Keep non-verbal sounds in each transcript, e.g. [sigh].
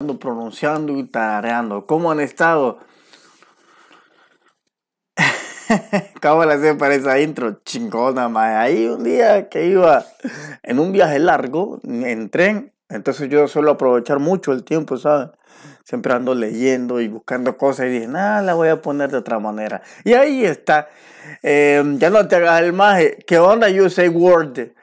Ando pronunciando y tareando, ¿Cómo han estado? Acabo de hacer para esa intro, chingona, más. Ahí un día que iba en un viaje largo, en tren, entonces yo suelo aprovechar mucho el tiempo, ¿sabes? Siempre ando leyendo y buscando cosas y dije, nada, la voy a poner de otra manera. Y ahí está. Em, ya no te hagas el maje. ¿Qué onda, you say word?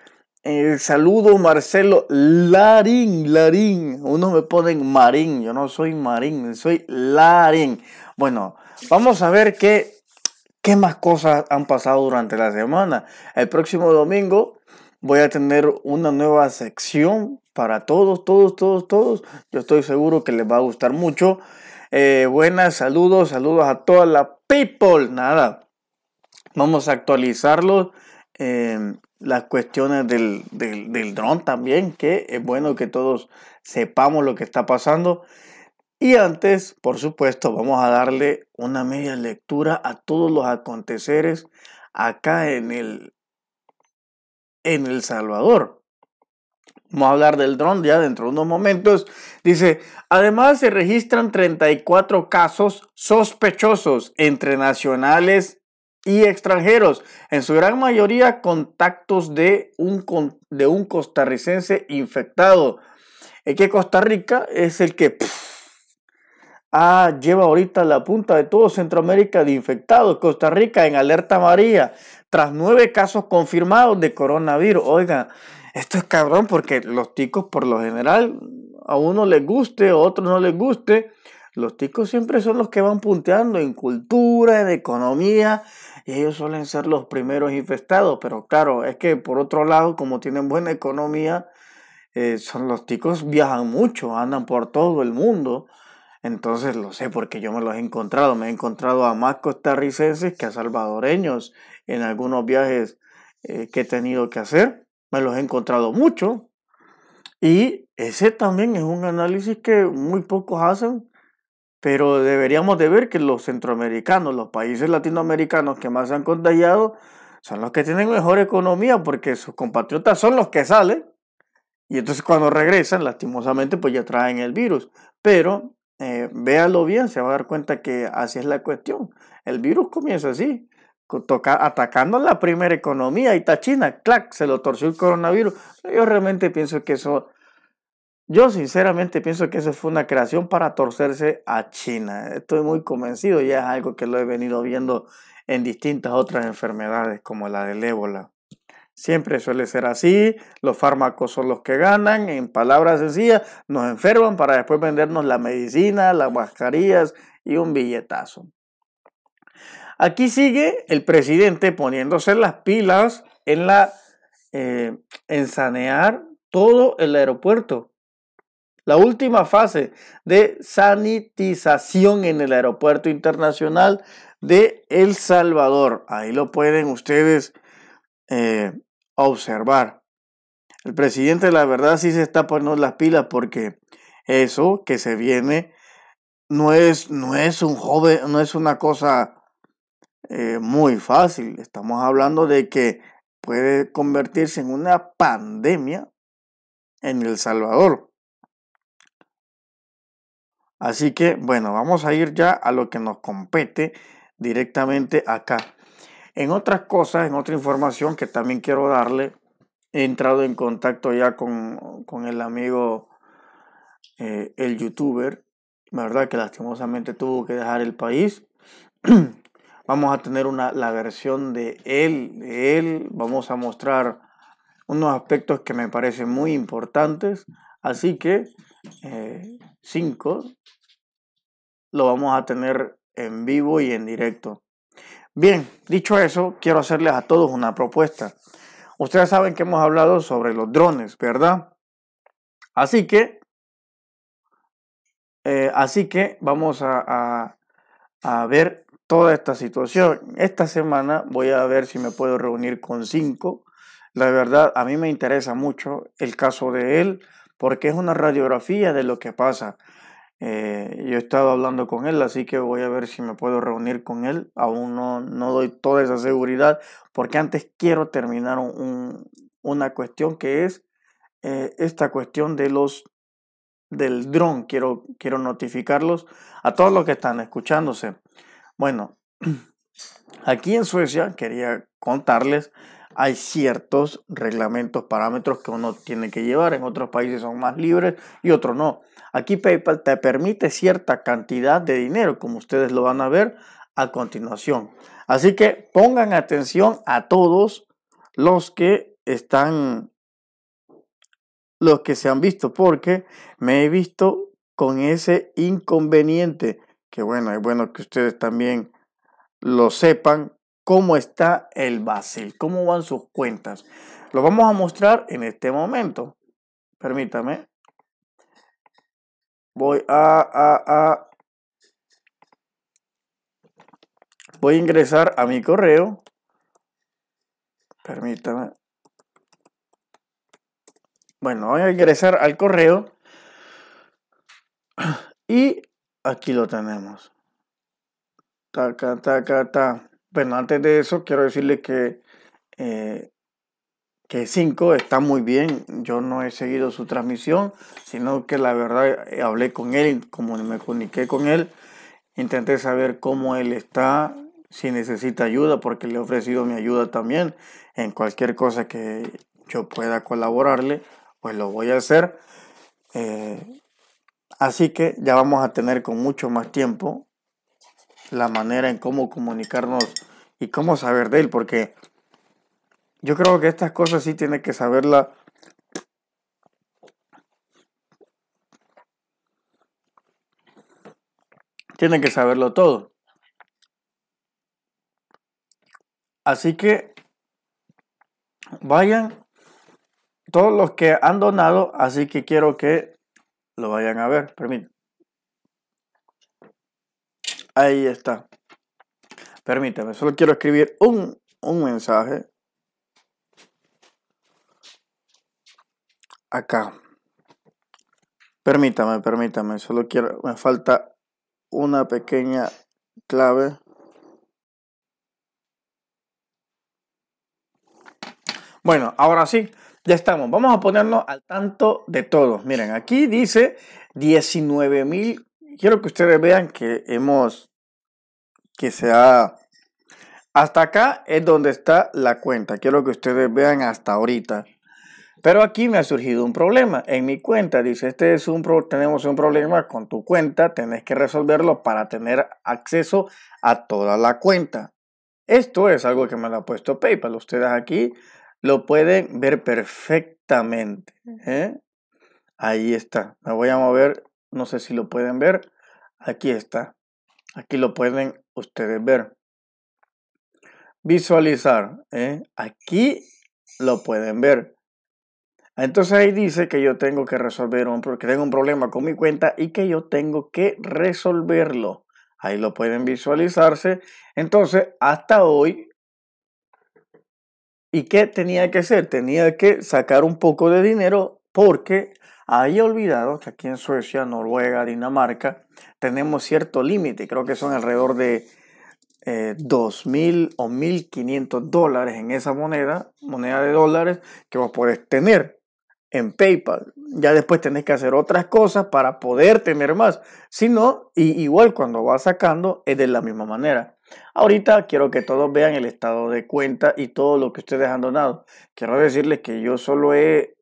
El eh, saludo Marcelo Larín, Larín. Unos me ponen Marín, yo no soy Marín, soy Larín. Bueno, vamos a ver qué, qué más cosas han pasado durante la semana. El próximo domingo voy a tener una nueva sección para todos, todos, todos, todos. Yo estoy seguro que les va a gustar mucho. Eh, buenas, saludos, saludos a toda la people. Nada, vamos a actualizarlos. Eh, las cuestiones del, del, dron también, que es bueno que todos sepamos lo que está pasando. Y antes, por supuesto, vamos a darle una media lectura a todos los aconteceres acá en el en El Salvador. Vamos a hablar del dron ya dentro de unos momentos. Dice, además se registran 34 casos sospechosos entre nacionales y extranjeros, en su gran mayoría contactos de un, de un costarricense infectado. Es que Costa Rica es el que ah, lleva ahorita la punta de todo Centroamérica de infectados. Costa Rica en alerta amarilla tras nueve casos confirmados de coronavirus. oiga esto es cabrón porque los ticos por lo general a uno les guste, a otro no les guste. Los ticos siempre son los que van punteando en cultura, en economía, y ellos suelen ser los primeros infestados. pero claro, es que por otro lado, como tienen buena economía, eh, son los ticos viajan mucho, andan por todo el mundo. Entonces lo sé porque yo me los he encontrado. Me he encontrado a más costarricenses que a salvadoreños en algunos viajes eh, que he tenido que hacer. Me los he encontrado mucho. Y ese también es un análisis que muy pocos hacen pero deberíamos de ver que los centroamericanos, los países latinoamericanos que más se han contagiado, son los que tienen mejor economía porque sus compatriotas son los que salen. Y entonces cuando regresan, lastimosamente, pues ya traen el virus. Pero eh, véalo bien, se va a dar cuenta que así es la cuestión. El virus comienza así, toca, atacando la primera economía. y está China, clac, se lo torció el coronavirus. Yo realmente pienso que eso yo sinceramente pienso que eso fue una creación para torcerse a China. Estoy muy convencido, ya es algo que lo he venido viendo en distintas otras enfermedades como la del ébola. Siempre suele ser así, los fármacos son los que ganan, en palabras sencillas, nos enferman para después vendernos la medicina, las mascarillas y un billetazo. Aquí sigue el presidente poniéndose las pilas en, la, ensanear eh, en sanear todo el aeropuerto la última fase de sanitización en el aeropuerto internacional de El Salvador. Ahí lo pueden ustedes eh, observar. El presidente, la verdad, sí se está poniendo las pilas porque eso que se viene no es, no es un joven, no es una cosa eh, muy fácil. Estamos hablando de que puede convertirse en una pandemia en El Salvador. Así que, bueno, vamos a ir ya a lo que nos compete directamente acá. En otras cosas, en otra información que también quiero darle, he entrado en contacto ya con, el amigo, eh, el youtuber, ¿verdad? Que lastimosamente tuvo que dejar el país. [clears throat] vamos a tener una, la versión de él, de él, vamos a mostrar unos aspectos que me parecen muy importantes. Así que 5 eh, lo vamos a tener en vivo y en directo. Bien, dicho eso, quiero hacerles a todos una propuesta. Ustedes saben que hemos hablado sobre los drones, ¿verdad? Así que, eh, así que vamos a, a, a ver toda esta situación. Esta semana voy a ver si me puedo reunir con cinco. La verdad, a mí me interesa mucho el caso de él porque es una radiografía de lo que pasa. Eh, yo he estado hablando con él, así que voy a ver si me puedo reunir con él. Aún no, no doy toda esa seguridad, porque antes quiero terminar un, una cuestión que es eh, esta cuestión de los del dron. Quiero, quiero notificarlos a todos los que están escuchándose. Bueno, [clears throat] aquí en Suecia quería contarles hay ciertos reglamentos, parámetros que uno tiene que llevar. En otros países son más libres y otros no. Aquí PayPal te permite cierta cantidad de dinero, como ustedes lo van a ver a continuación. Así que pongan atención a todos los que están, los que se han visto, porque me he visto con ese inconveniente, que bueno, es bueno que ustedes también lo sepan cómo está el Basel? cómo van sus cuentas. Lo vamos a mostrar en este momento. Permítame. Voy a, a voy a ingresar a mi correo. Permítame. Bueno, voy a ingresar al correo. Y aquí lo tenemos. Taca, taca, taca. Bueno, antes de eso quiero decirle que, eh, que 5 está muy bien. Yo no he seguido su transmisión, sino que la verdad eh, hablé con él, como me comuniqué con él, intenté saber cómo él está, si necesita ayuda, porque le he ofrecido mi ayuda también en cualquier cosa que yo pueda colaborarle, pues lo voy a hacer. Eh, así que ya vamos a tener con mucho más tiempo la manera en cómo comunicarnos y cómo saber de él, porque yo creo que estas cosas sí tiene que saberla. Tienen que saberlo todo. Así que vayan todos los que han donado, así que quiero que lo vayan a ver. Permítanme. Ahí está. Permítame, solo quiero escribir un, mensaje. Acá. Permítame, permítame, solo quiero, me falta una pequeña clave. Bueno, ahora sí, ya estamos. Vamos a ponernos al tanto de todos. Miren, aquí dice 19.000 quiero que ustedes vean que hemos, que sea hasta acá es donde está la cuenta. Quiero que ustedes vean hasta ahorita. Pero aquí me ha surgido un problema en mi cuenta. Dice, este es un pro, tenemos un problema con tu cuenta, tenés que resolverlo para tener acceso a toda la cuenta. Esto es algo que me lo ha puesto PayPal. Ustedes aquí lo pueden ver perfectamente. ¿eh? Ahí está. Me voy a mover no sé si lo pueden ver, aquí está, aquí lo pueden ustedes ver. Visualizar, ¿eh? aquí lo pueden ver. Entonces ahí dice que yo tengo que resolver un, que tengo un problema con mi cuenta y que yo tengo que resolverlo. Ahí lo pueden visualizarse. Entonces, hasta hoy ¿Y qué tenía que hacer? Tenía que sacar un poco de dinero porque he olvidado que aquí en Suecia, Noruega, Dinamarca, tenemos cierto límite, creo que son alrededor de 2.000 eh, o 1.500 dólares en esa moneda, moneda de dólares, que vos podés tener en PayPal. Ya después tenés que hacer otras cosas para poder tener más. Si no, igual cuando vas sacando es de la misma manera. Ahorita quiero que todos vean el estado de cuenta y todo lo que ustedes han donado. Quiero decirles que yo solo he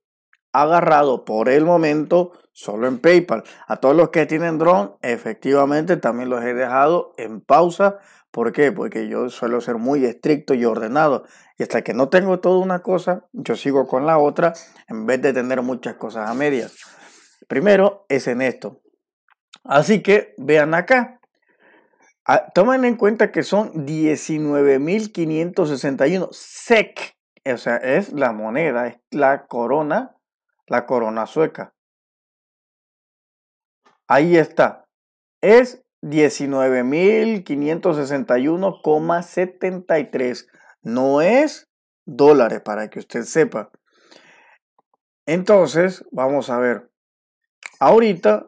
agarrado por el momento solo en PayPal. A todos los que tienen drone, efectivamente también los he dejado en pausa. ¿Por qué? Porque yo suelo ser muy estricto y ordenado. Y hasta que no tengo toda una cosa, yo sigo con la otra en vez de tener muchas cosas a medias. Primero es en esto. Así que vean acá. Ah, tomen en cuenta que son 19.561 SEC. O sea, es la moneda, es la corona la corona sueca. Ahí está. Es 19.561,73. No es dólares, para que usted sepa. Entonces, vamos a ver. Ahorita,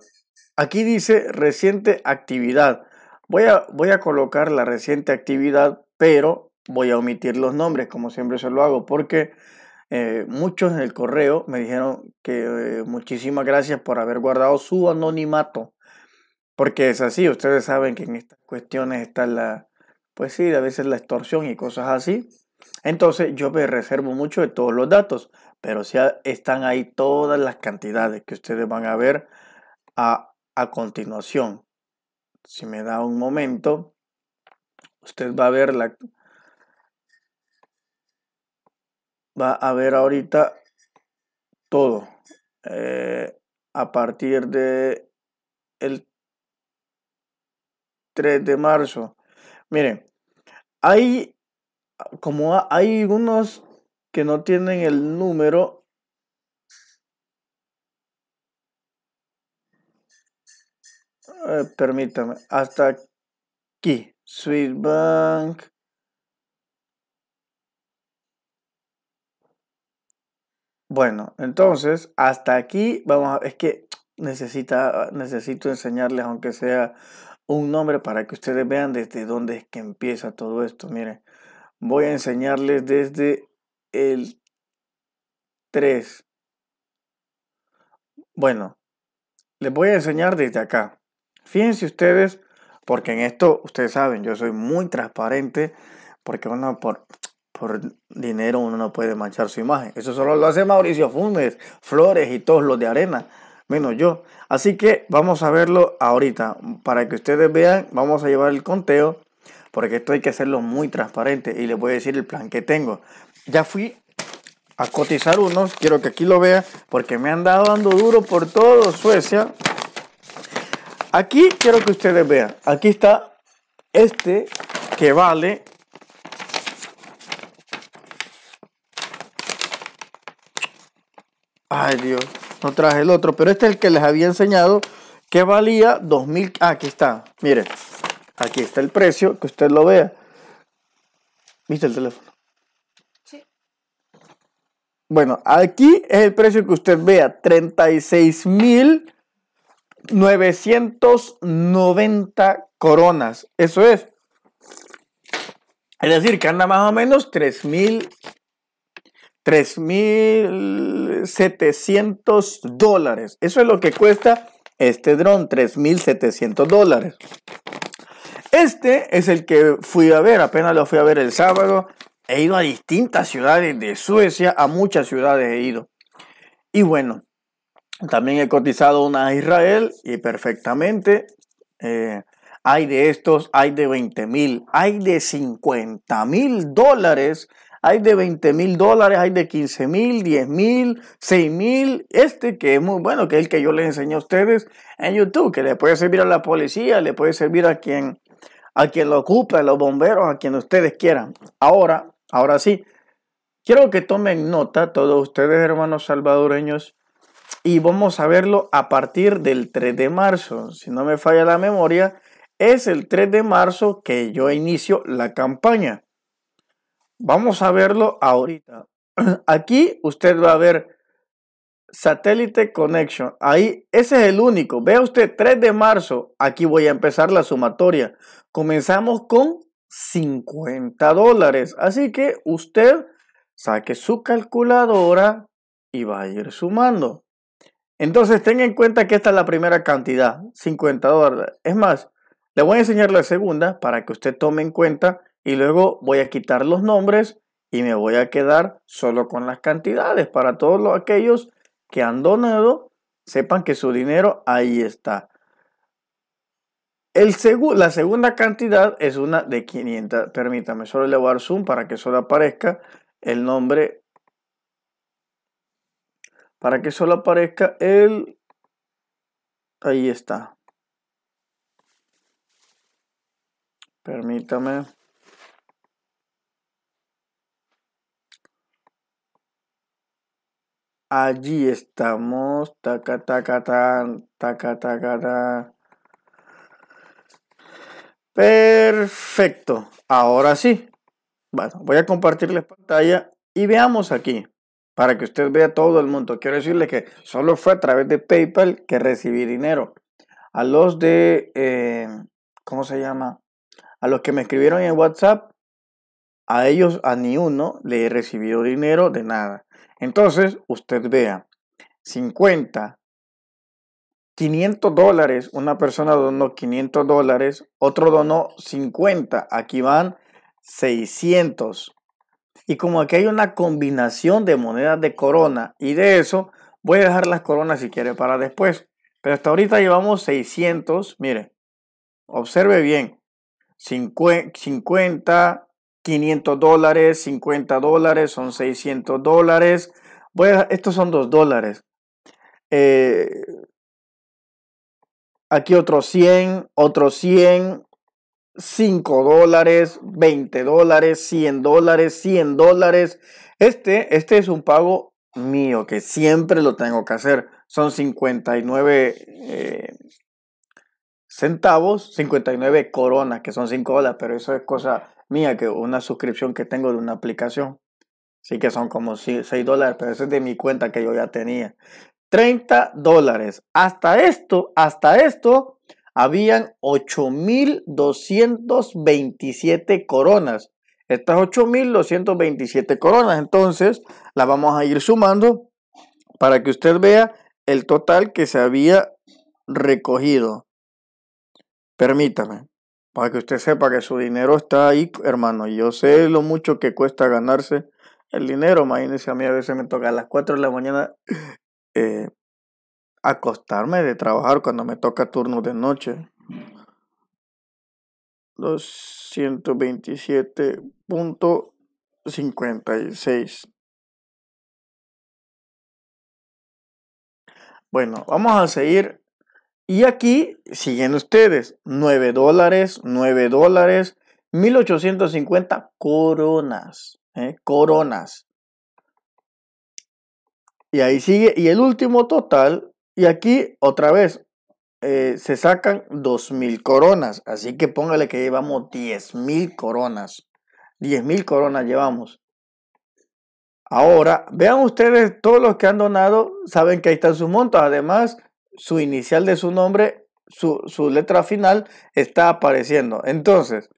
aquí dice reciente actividad. Voy a, voy a colocar la reciente actividad, pero voy a omitir los nombres, como siempre se lo hago, porque eh, muchos en el correo me dijeron que eh, muchísimas gracias por haber guardado su anonimato, porque es así, ustedes saben que en estas cuestiones está la, pues sí, a veces la extorsión y cosas así. Entonces yo me reservo mucho de todos los datos, pero sí están ahí todas las cantidades que ustedes van a ver a continuación. Si me da un momento, usted va a ver la, va a ver ahorita todo. Eh, a partir de el 3 de marzo. Miren, hay como hay unos que no tienen el número. Eh, permítame, hasta aquí. Bank. Bueno, entonces, hasta aquí vamos a... Es que necesita, necesito enseñarles, aunque sea un nombre, para que ustedes vean desde dónde es que empieza todo esto. Miren, voy a enseñarles desde el 3. Bueno, les voy a enseñar desde acá. Fíjense ustedes, porque en esto, ustedes saben, yo soy muy transparente, porque uno por, por dinero uno no puede manchar su imagen. Eso solo lo hace Mauricio Funes, Flores y todos los de arena, menos yo. Así que vamos a verlo ahorita. Para que ustedes vean, vamos a llevar el conteo, porque esto hay que hacerlo muy transparente y les voy a decir el plan que tengo. Ya fui a cotizar unos, quiero que aquí lo vean, porque me han dado dando duro por todo Suecia. Aquí quiero que ustedes vean, aquí está este que vale Ay Dios, no traje el otro, pero este es el que les había enseñado que valía 2000. Ah, aquí está, miren, aquí está el precio, que usted lo vea. ¿Viste el teléfono? Sí. Bueno, aquí es el precio que usted vea, 36.990 coronas. Eso es. Es decir, que anda más o menos tres mil 3.700 dólares. Eso es lo que cuesta este dron, 3.700 dólares. Este es el que fui a ver, apenas lo fui a ver el sábado. He ido a distintas ciudades de Suecia, a muchas ciudades he ido. Y bueno, también he cotizado una a Israel y perfectamente. Eh, hay de estos, hay de 20.000. mil, hay de 50 mil dólares hay de 20 mil dólares, hay de 15 mil, 10 mil, 6 mil. Este que es muy bueno, que es el que yo les enseño a ustedes en YouTube, que le puede servir a la policía, le puede servir a quien, a quien lo ocupe, a los bomberos, a quien ustedes quieran. Ahora, ahora sí, quiero que tomen nota todos ustedes, hermanos salvadoreños. Y vamos a verlo a partir del 3 de marzo. Si no me falla la memoria, es el 3 de marzo que yo inicio la campaña. Vamos a verlo ahorita. [clears throat] Aquí usted va a ver Satellite Connection. Ahí, ese es el único. Vea usted, 3 de marzo. Aquí voy a empezar la sumatoria. Comenzamos con 50 dólares. Así que usted saque su calculadora y va a ir sumando. Entonces, tenga en cuenta que esta es la primera cantidad, 50 dólares. Es más, le voy a enseñar la segunda para que usted tome en cuenta y luego voy a quitar los nombres y me voy a quedar solo con las cantidades para todos aquellos que han donado sepan que su dinero ahí está. El la segunda cantidad es una de 500. Permítame solo elevar zoom para que solo aparezca el nombre. Para que solo aparezca el... Ahí está. Permítame. Allí estamos. Taca, taca, taca, taca, Perfecto. Ahora sí. Bueno, voy a compartirles pantalla y veamos aquí para que usted vea todo el mundo. Quiero decirle que solo fue a través de PayPal que recibí dinero. A los de, eh, ¿cómo se llama? A los que me escribieron en WhatsApp, a ellos, a ni uno, le he recibido dinero de nada. Entonces, usted vea, 50, 500 dólares, una persona donó 500 dólares, otro donó 50, aquí van 600. Y como aquí hay una combinación de monedas de corona y de eso, voy a dejar las coronas si quiere para después. Pero hasta ahorita llevamos 600, mire, observe bien, 50, 500 dólares, 50 dólares, son 600 dólares. Voy a, estos son 2 dólares. Eh, aquí otro 100, otro 100, 5 dólares, 20 dólares, 100 dólares, 100 dólares. Este, este es un pago mío que siempre lo tengo que hacer. Son 59 eh, centavos, 59 coronas, que son 5 dólares, pero eso es cosa mía, que una suscripción que tengo de una aplicación. Así que son como 6 dólares, pero eso es de mi cuenta que yo ya tenía. 30 dólares. Hasta esto, hasta esto, habían 8.227 coronas. Estas 8.227 coronas, entonces, las vamos a ir sumando para que usted vea el total que se había recogido. Permítame. Para que usted sepa que su dinero está ahí, hermano. Yo sé lo mucho que cuesta ganarse el dinero. Imagínense, a mí a veces me toca a las 4 de la mañana eh, acostarme de trabajar cuando me toca turno de noche. 227.56. Bueno, vamos a seguir y aquí siguen ustedes, 9 dólares, 9 dólares, 1850 coronas, ¿eh? coronas. Y ahí sigue, y el último total, y aquí otra vez, eh, se sacan 2000 coronas, así que póngale que llevamos 10000 coronas, 10000 coronas llevamos. Ahora, vean ustedes, todos los que han donado saben que ahí están sus montos, además su inicial de su nombre, su, letra final está apareciendo. Entonces,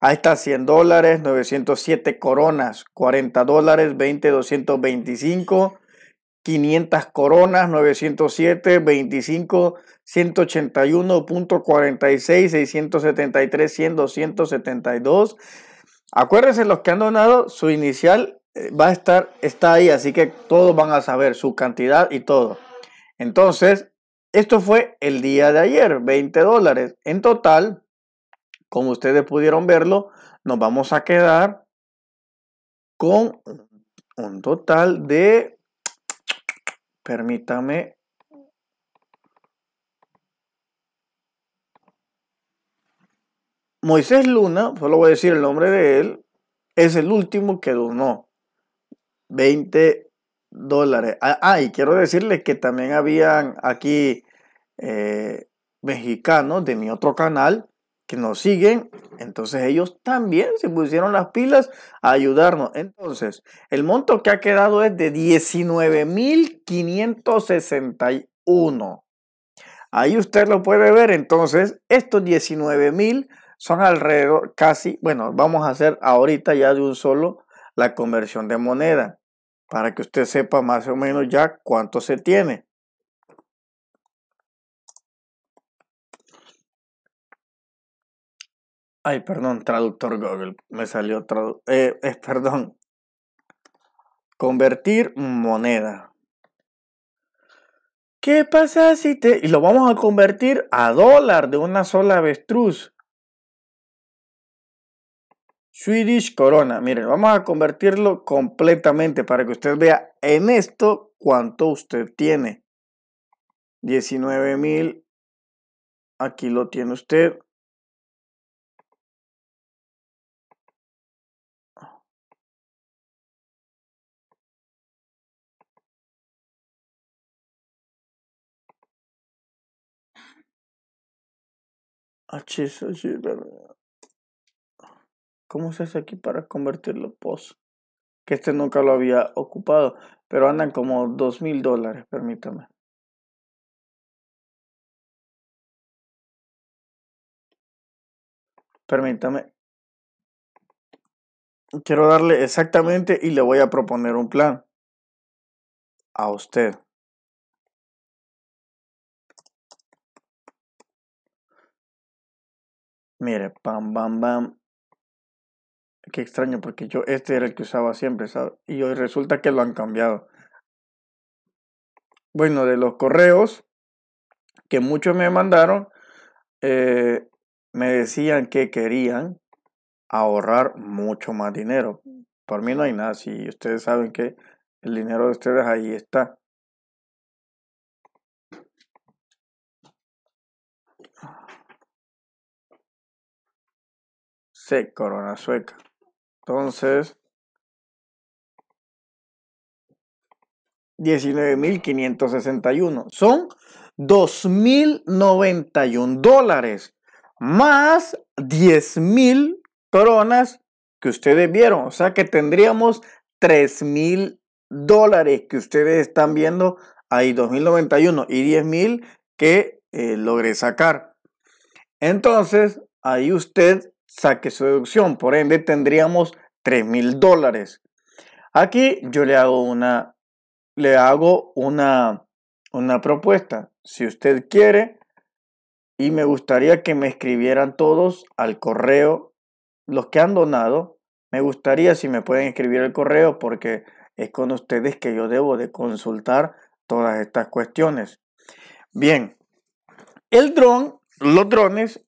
ahí está 100 dólares, 907 coronas, 40 dólares, 20, 225, 500 coronas, 907, 25, 181.46, 673, 100, 272. Acuérdense los que han donado, su inicial eh, va a estar, está ahí, así que todos van a saber su cantidad y todo. Entonces, esto fue el día de ayer, 20 dólares. En total, como ustedes pudieron verlo, nos vamos a quedar con un total de, permítame, Moisés Luna, solo voy a decir el nombre de él, es el último que donó 20 dólares. Ah, ah, y quiero decirles que también habían aquí eh, mexicanos de mi otro canal que nos siguen. Entonces ellos también se pusieron las pilas a ayudarnos. Entonces, el monto que ha quedado es de 19.561. Ahí usted lo puede ver. Entonces, estos 19.000 son alrededor casi, bueno, vamos a hacer ahorita ya de un solo la conversión de moneda para que usted sepa más o menos ya cuánto se tiene. Ay, perdón, traductor Google, me salió tradu eh, eh, perdón. Convertir moneda. ¿Qué pasa si te... Y lo vamos a convertir a dólar de una sola avestruz. Swedish Corona. Miren, vamos a convertirlo completamente para que usted vea en esto cuánto usted tiene. mil. Aquí lo tiene usted. H, ¿Cómo se hace aquí para convertirlo? Pos. Que este nunca lo había ocupado. Pero andan como dos mil dólares, permítame. Permítame. Quiero darle exactamente y le voy a proponer un plan. A usted. Mire, pam, bam, bam. Qué extraño, porque yo este era el que usaba siempre, Y hoy resulta que lo han cambiado. Bueno, de los correos que muchos me mandaron, eh, me decían que querían ahorrar mucho más dinero. Por mí no hay nada, si ustedes saben que el dinero de ustedes ahí está. Se corona sueca. Entonces, 19.561. Son 2.091 dólares más 10.000 coronas que ustedes vieron. O sea que tendríamos 3.000 dólares que ustedes están viendo ahí, 2.091 y 10.000 que eh, logré sacar. Entonces, ahí usted saque su deducción. Por ende, tendríamos 3 mil dólares. Aquí yo le hago una, le hago una, una propuesta. Si usted quiere, y me gustaría que me escribieran todos al correo, los que han donado, me gustaría si me pueden escribir el correo porque es con ustedes que yo debo de consultar todas estas cuestiones. Bien, el dron, los drones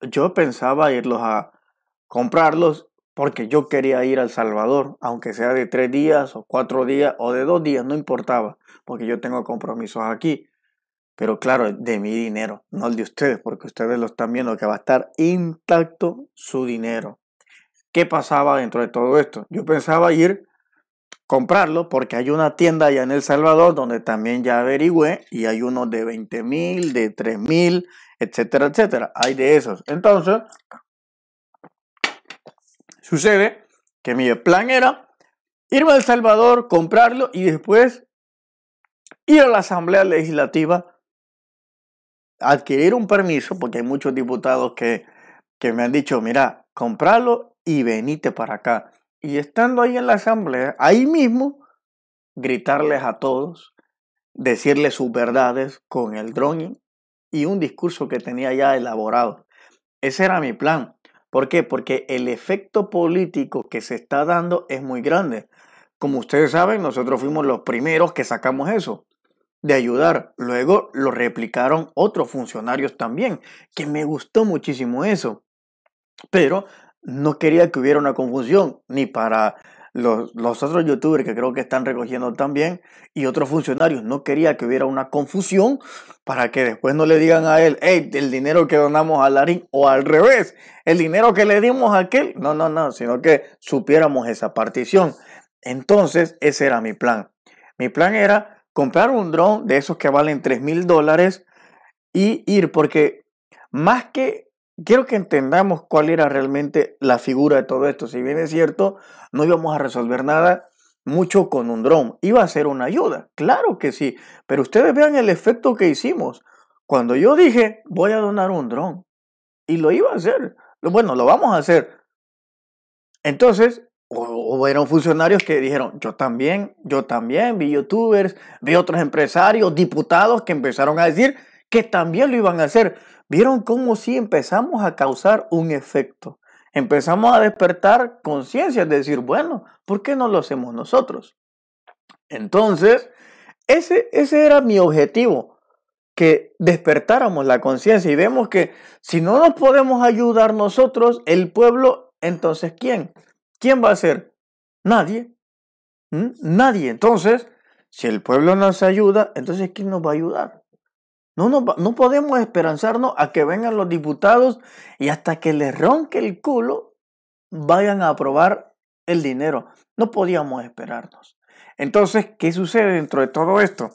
yo pensaba irlos a comprarlos porque yo quería ir al Salvador, aunque sea de tres días o cuatro días o de dos días, no importaba, porque yo tengo compromisos aquí. Pero claro, de mi dinero, no el de ustedes, porque ustedes lo están viendo, que va a estar intacto su dinero. ¿Qué pasaba dentro de todo esto? Yo pensaba ir comprarlo porque hay una tienda allá en El Salvador donde también ya averigüé y hay unos de 20 mil, de 3 mil etcétera, etcétera. Hay de esos. Entonces, sucede que mi plan era irme a El Salvador, comprarlo y después ir a la Asamblea Legislativa, adquirir un permiso, porque hay muchos diputados que, que me han dicho, mira, comprarlo y venite para acá. Y estando ahí en la Asamblea, ahí mismo, gritarles a todos, decirles sus verdades con el droning y un discurso que tenía ya elaborado. Ese era mi plan. ¿Por qué? Porque el efecto político que se está dando es muy grande. Como ustedes saben, nosotros fuimos los primeros que sacamos eso de ayudar. Luego lo replicaron otros funcionarios también, que me gustó muchísimo eso. Pero no quería que hubiera una confusión, ni para los, otros youtubers que creo que están recogiendo también y otros funcionarios. No quería que hubiera una confusión para que después no le digan a él, el dinero que donamos a Larín o al revés, el dinero que le dimos a aquel. No, no, no, sino que supiéramos esa partición. Entonces, ese era mi plan. Mi plan era comprar un dron de esos que valen 3 mil dólares y ir, porque más que quiero que entendamos cuál era realmente la figura de todo esto. Si bien es cierto, no íbamos a resolver nada mucho con un dron. Iba a ser una ayuda, claro que sí. Pero ustedes vean el efecto que hicimos. Cuando yo dije, voy a donar un dron. Y lo iba a hacer. Bueno, lo vamos a hacer. Entonces, hubo funcionarios que dijeron, yo también, yo también, vi youtubers, vi otros empresarios, diputados que empezaron a decir, que también lo iban a hacer. Vieron cómo sí empezamos a causar un efecto. Empezamos a despertar conciencia, de decir, bueno, ¿por qué no lo hacemos nosotros? Entonces, ese, ese era mi objetivo, que despertáramos la conciencia y vemos que si no nos podemos ayudar nosotros, el pueblo, entonces ¿quién? ¿Quién va a ser? Nadie. ¿Mm? Nadie. Entonces, si el pueblo nos ayuda, entonces ¿quién nos va a ayudar? No, podemos esperanzarnos a que vengan los diputados y hasta que les ronque el culo vayan a aprobar el dinero. No podíamos esperarnos. Entonces, ¿qué sucede dentro de todo esto?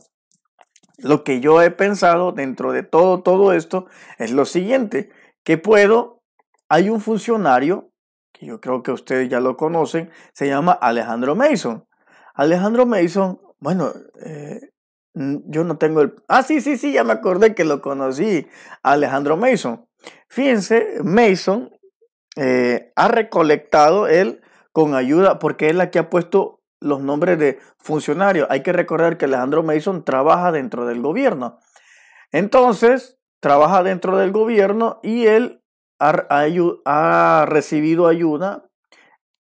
Lo que yo he pensado dentro de todo, todo esto es lo siguiente, que puedo, hay un funcionario, que yo creo que ustedes ya lo conocen, se llama Alejandro Mason. Alejandro Mason, bueno, eh, Mm, yo no tengo el... Ah, sí, sí, sí, ya me acordé que lo conocí, Alejandro Mason. Fíjense, Mason eh, ha recolectado él con ayuda, porque es la que ha puesto los nombres de funcionarios. Hay que recordar que Alejandro Mason trabaja dentro del gobierno. Entonces, trabaja dentro del gobierno y él ha, recibido ayuda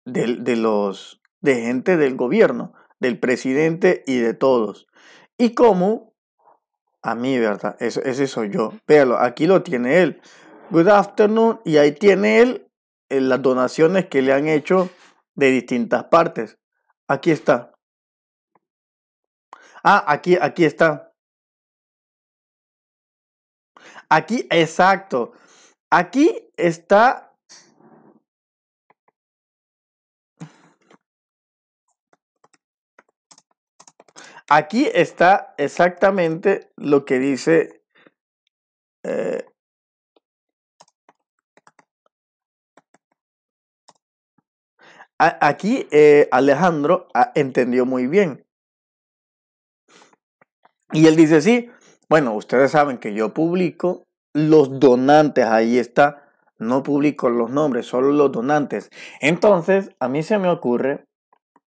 de, los, de gente del gobierno, del presidente y de todos y cómo a mí, ¿verdad? Eso, ese soy yo. Véalo, aquí lo tiene él. Good afternoon. Y ahí tiene él eh, las donaciones que le han hecho de distintas partes. Aquí está. Ah, aquí, aquí está. Aquí, exacto. Aquí está Aquí está exactamente lo que dice eh, aquí eh, Alejandro ah, entendió muy bien. Y él dice, sí, bueno, ustedes saben que yo publico los donantes, ahí está, no publico los nombres, solo los donantes. Entonces, a mí se me ocurre,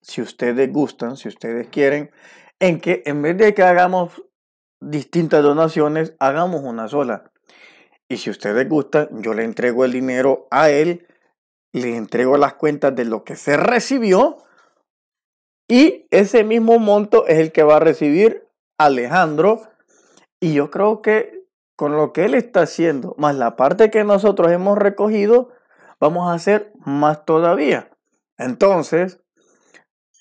si ustedes gustan, si ustedes quieren, en que en vez de que hagamos distintas donaciones, hagamos una sola. Y si ustedes gustan, yo le entrego el dinero a él, le entrego las cuentas de lo que se recibió y ese mismo monto es el que va a recibir Alejandro. Y yo creo que con lo que él está haciendo, más la parte que nosotros hemos recogido, vamos a hacer más todavía. Entonces,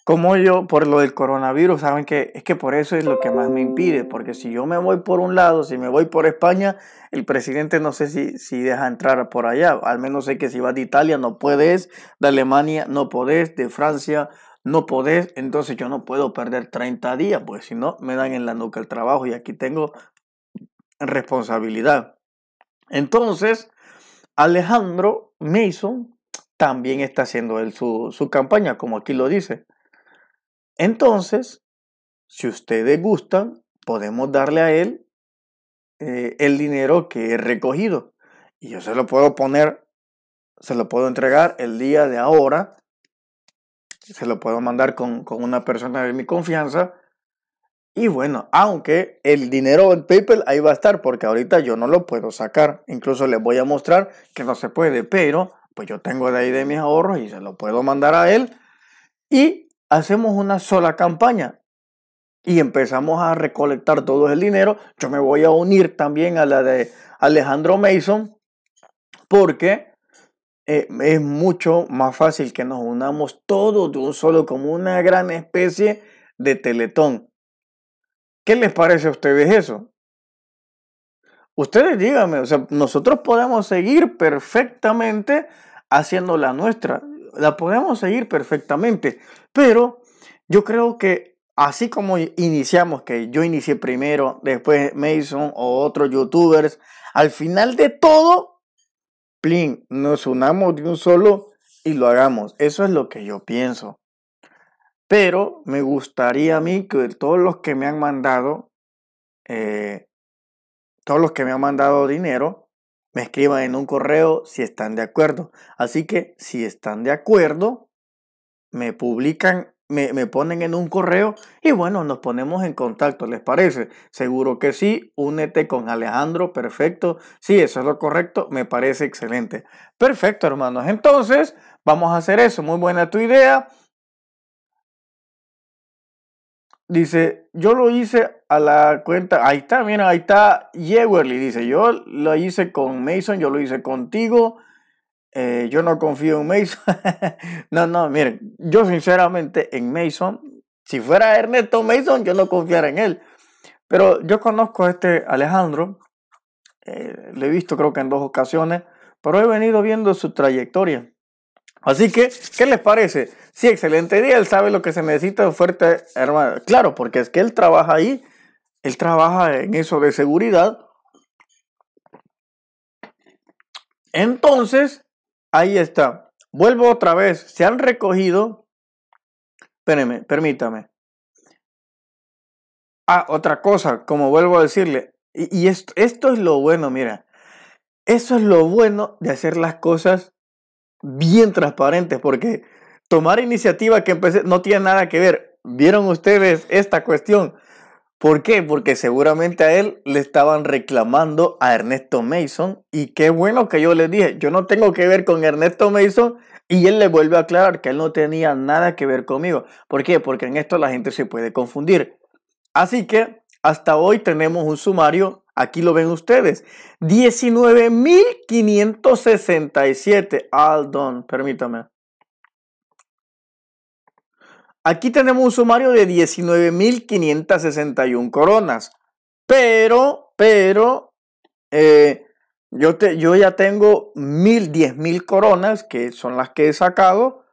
como yo, por lo del coronavirus, saben que es que por eso es lo que más me impide, porque si yo me voy por un lado, si me voy por España, el presidente no sé si, si deja entrar por allá, al menos sé que si vas de Italia no puedes, de Alemania no podés, de Francia no podés, entonces yo no puedo perder 30 días, porque si no, me dan en la nuca el trabajo y aquí tengo responsabilidad. Entonces, Alejandro Mason también está haciendo él su campaña, como aquí lo dice. Entonces, si ustedes gustan, podemos darle a él eh, el dinero que he recogido. Y yo se lo puedo poner, se lo puedo entregar el día de ahora. Se lo puedo mandar con, con una persona de mi confianza. Y bueno, aunque el dinero en PayPal ahí va a estar, porque ahorita yo no lo puedo sacar. Incluso les voy a mostrar que no se puede, pero pues yo tengo de ahí de mis ahorros y se lo puedo mandar a él. Y hacemos una sola campaña y empezamos a recolectar todo el dinero. Yo me voy a unir también a la de Alejandro Mason porque eh, es mucho más fácil que nos unamos todos de un solo como una gran especie de teletón. ¿Qué les parece a ustedes eso? Ustedes díganme, nosotros podemos seguir perfectamente haciendo la nuestra la podemos seguir perfectamente, pero yo creo que así como iniciamos, que yo inicié primero, después Mason o otros youtubers, al final de todo, plin, nos unamos de un solo y lo hagamos. Eso es lo que yo pienso. Pero me gustaría a mí que todos los que me han mandado, eh, todos los que me han mandado dinero, me escriban en un correo si están de acuerdo. Así que si están de acuerdo, me publican, me, ponen en un correo y bueno, nos ponemos en contacto, ¿les parece? Seguro que sí, únete con Alejandro, perfecto. Sí, eso es lo correcto, me parece excelente. Perfecto, hermanos. Entonces, vamos a hacer eso. Muy buena tu idea. Dice, yo lo hice a la cuenta, ahí está, mira, ahí está Yewerly, dice, yo lo hice con Mason, yo lo hice contigo, eh, yo no confío en Mason. [laughs] no, no, miren, yo sinceramente en Mason, si fuera Ernesto Mason, yo no confiara en él. Pero yo conozco a este Alejandro, eh, le he visto creo que en dos ocasiones, pero he venido viendo su trayectoria. Así que, ¿qué les parece? Sí, excelente día, él sabe lo que se necesita de fuerte, hermano. Claro, porque es que él trabaja ahí, él trabaja en eso de seguridad. Entonces, ahí está. Vuelvo otra vez. Se han recogido. Espérenme, permítame. Ah, otra cosa, como vuelvo a decirle. Y, y esto, esto es lo bueno, mira. Eso es lo bueno de hacer las cosas bien transparentes porque tomar iniciativa que empecé no tiene nada que ver. ¿Vieron ustedes esta cuestión? ¿Por qué? Porque seguramente a él le estaban reclamando a Ernesto Mason y qué bueno que yo le dije, yo no tengo que ver con Ernesto Mason y él le vuelve a aclarar que él no tenía nada que ver conmigo. ¿Por qué? Porque en esto la gente se puede confundir. Así que hasta hoy tenemos un sumario Aquí lo ven ustedes. 19.567. All done, permítame. Aquí tenemos un sumario de 19.561 coronas. Pero, pero, eh, yo, te, yo ya tengo 1.000, coronas, que son las que he sacado,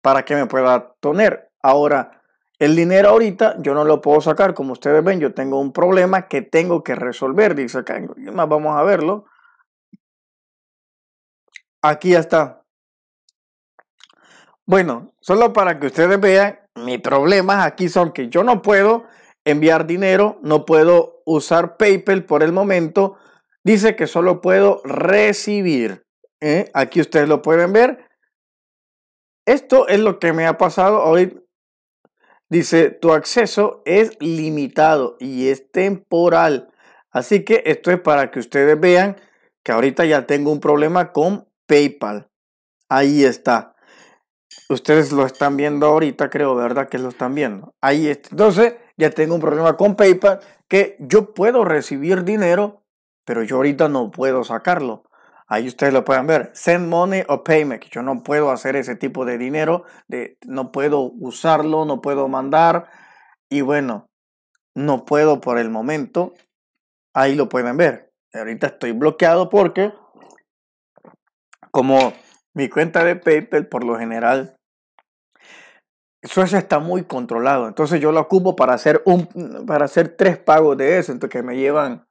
para que me pueda tener. Ahora, el dinero ahorita yo no lo puedo sacar, como ustedes ven, yo tengo un problema que tengo que resolver, dice acá. Más vamos a verlo. Aquí ya está. Bueno, solo para que ustedes vean, mis problemas aquí son que yo no puedo enviar dinero, no puedo usar PayPal por el momento. Dice que solo puedo recibir. ¿eh? Aquí ustedes lo pueden ver. Esto es lo que me ha pasado hoy Dice, tu acceso es limitado y es temporal. Así que esto es para que ustedes vean que ahorita ya tengo un problema con PayPal. Ahí está. Ustedes lo están viendo ahorita, creo, ¿verdad? Que lo están viendo. Ahí está. Entonces, ya tengo un problema con PayPal que yo puedo recibir dinero, pero yo ahorita no puedo sacarlo. Ahí ustedes lo pueden ver. Send money or payment. Yo no puedo hacer ese tipo de dinero. De, no puedo usarlo, no puedo mandar. Y bueno, no puedo por el momento. Ahí lo pueden ver. Ahorita estoy bloqueado porque como mi cuenta de PayPal por lo general Suecia está muy controlado. Entonces yo lo ocupo para hacer un para hacer tres pagos de eso, entonces me llevan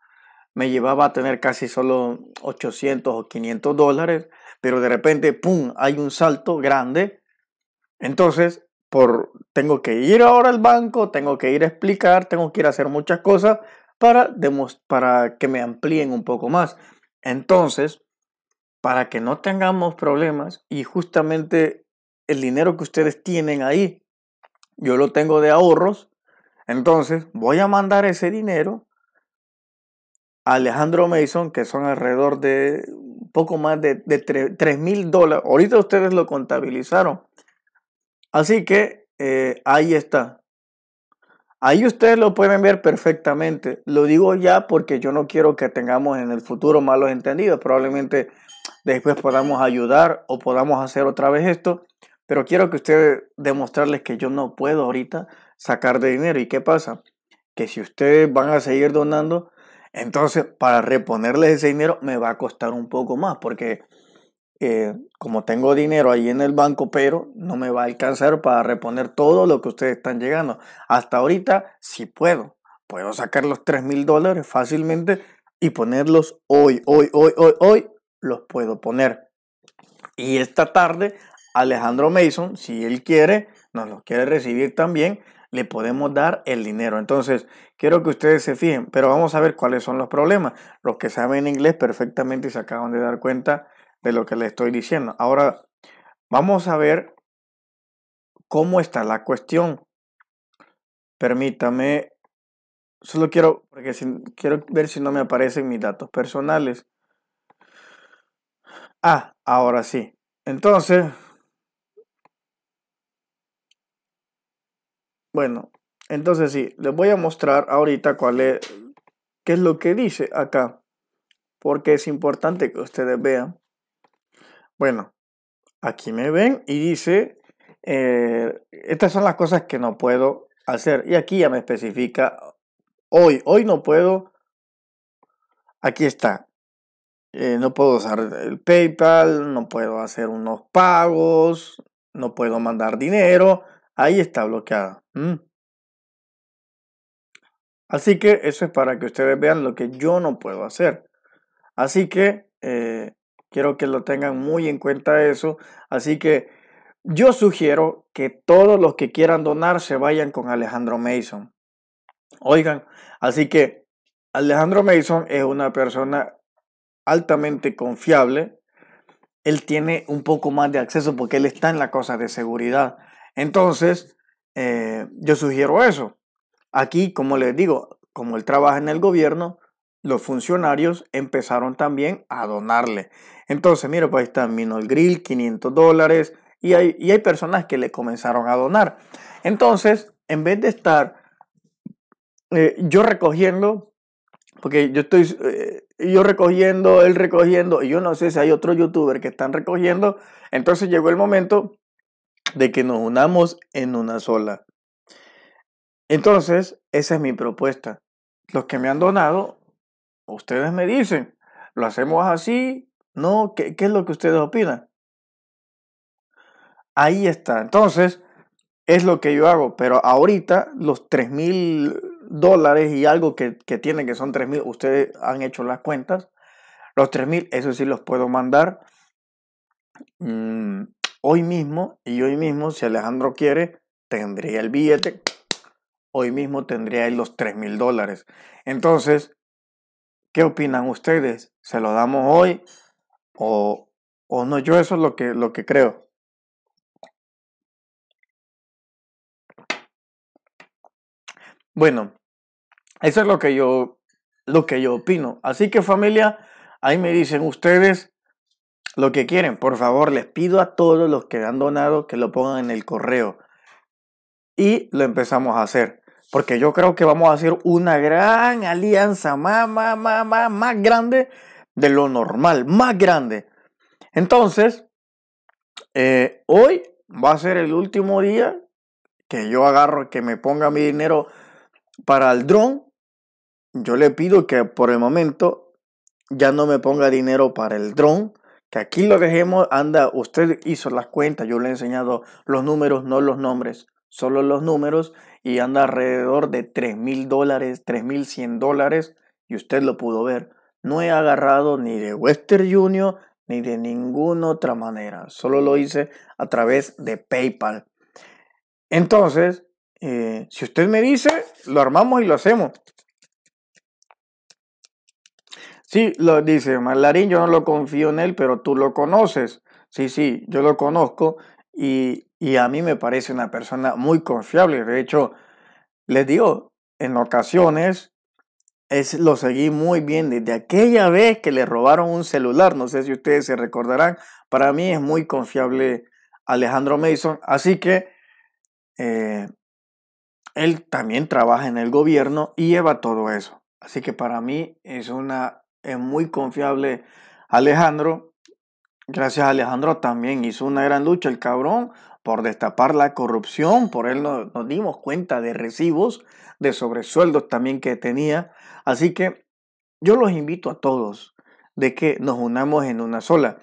me llevaba a tener casi solo 800 o 500 dólares, pero de repente, ¡pum!, hay un salto grande. Entonces, por, tengo que ir ahora al banco, tengo que ir a explicar, tengo que ir a hacer muchas cosas para, para que me amplíen un poco más. Entonces, para que no tengamos problemas y justamente el dinero que ustedes tienen ahí, yo lo tengo de ahorros, entonces voy a mandar ese dinero Alejandro Mason, que son alrededor de poco más de, 3 mil dólares. Ahorita ustedes lo contabilizaron. Así que eh, ahí está. Ahí ustedes lo pueden ver perfectamente. Lo digo ya porque yo no quiero que tengamos en el futuro malos entendidos. Probablemente después podamos ayudar o podamos hacer otra vez esto. Pero quiero que ustedes demostrarles que yo no puedo ahorita sacar de dinero. ¿Y qué pasa? Que si ustedes van a seguir donando, entonces, para reponerles ese dinero me va a costar un poco más porque eh, como tengo dinero ahí en el banco, pero no me va a alcanzar para reponer todo lo que ustedes están llegando. Hasta ahorita sí puedo. Puedo sacar los 3 mil dólares fácilmente y ponerlos hoy, hoy, hoy, hoy, hoy. Los puedo poner. Y esta tarde, Alejandro Mason, si él quiere, nos los quiere recibir también le podemos dar el dinero. Entonces, quiero que ustedes se fijen, pero vamos a ver cuáles son los problemas. Los que saben inglés perfectamente se acaban de dar cuenta de lo que les estoy diciendo. Ahora, vamos a ver cómo está la cuestión. Permítame, solo quiero, porque quiero ver si no me aparecen mis datos personales. Ah, ahora sí. Entonces, Bueno, entonces sí, les voy a mostrar ahorita cuál es, qué es lo que dice acá, porque es importante que ustedes vean. Bueno, aquí me ven y dice, eh, estas son las cosas que no puedo hacer. Y aquí ya me especifica, hoy, hoy no puedo, aquí está. Eh, no puedo usar el PayPal, no puedo hacer unos pagos, no puedo mandar dinero, Ahí está bloqueada. Mm. Así que eso es para que ustedes vean lo que yo no puedo hacer. Así que eh, quiero que lo tengan muy en cuenta eso. Así que yo sugiero que todos los que quieran donar se vayan con Alejandro Mason. Oigan, así que Alejandro Mason es una persona altamente confiable. Él tiene un poco más de acceso porque él está en la cosa de seguridad. Entonces, eh, yo sugiero eso. Aquí, como les digo, como él trabaja en el gobierno, los funcionarios empezaron también a donarle. Entonces, mira, pues ahí está Minol Grill, 500 dólares, y hay, hay personas que le comenzaron a donar. Entonces, en vez de estar eh, yo recogiendo, porque yo estoy, eh, yo recogiendo, él recogiendo, y yo no sé si hay otro youtuber que están recogiendo, entonces llegó el momento de que nos unamos en una sola. Entonces, esa es mi propuesta. Los que me han donado, ustedes me dicen, ¿lo hacemos así? ¿No? ¿Qué, es lo que ustedes opinan? Ahí está. Entonces, es lo que yo hago. Pero ahorita, los 3 mil dólares y algo que, tienen, que son 3 mil, ustedes han hecho las cuentas. Los 3 mil, eso sí los puedo mandar. Mm, hoy mismo, y hoy mismo, si Alejandro quiere, tendría el billete, hoy mismo tendría ahí los 3 mil dólares. Entonces, ¿qué opinan ustedes? ¿Se lo damos hoy o, o no? Yo eso es lo que, lo que creo. Bueno, eso es lo que yo lo que yo opino. Así que familia, ahí me dicen ustedes lo que quieren. Por favor, les pido a todos los que han donado que lo pongan en el correo. Y lo empezamos a hacer. Porque yo creo que vamos a hacer una gran alianza más, más, más, más, grande de lo normal, más grande. Entonces, eh, hoy va a ser el último día que yo agarro, que me ponga mi dinero para el dron. Yo le pido que por el momento ya no me ponga dinero para el dron que aquí lo dejemos, anda, usted hizo las cuentas, yo le he enseñado los números, no los nombres, solo los números, y anda alrededor de 3 mil dólares, 3 mil 100 dólares, y usted lo pudo ver. No he agarrado ni de Western Junior ni de ninguna otra manera, solo lo hice a través de PayPal. Entonces, eh, si usted me dice, lo armamos y lo hacemos. Sí, lo dice Marlarín, yo no lo confío en él, pero tú lo conoces. Sí, sí, yo lo conozco y, a mí me parece una persona muy confiable. De hecho, les digo, en ocasiones lo seguí muy bien desde aquella vez que le robaron un celular, no sé si ustedes se recordarán, para mí es muy confiable Alejandro Mason, así que eh, él también trabaja en el gobierno y lleva todo eso. Así que para mí es una es muy confiable Alejandro. Gracias a Alejandro también hizo una gran lucha el cabrón por destapar la corrupción, por él nos, nos dimos cuenta de recibos, de sobresueldos también que tenía. Así que yo los invito a todos de que nos unamos en una sola.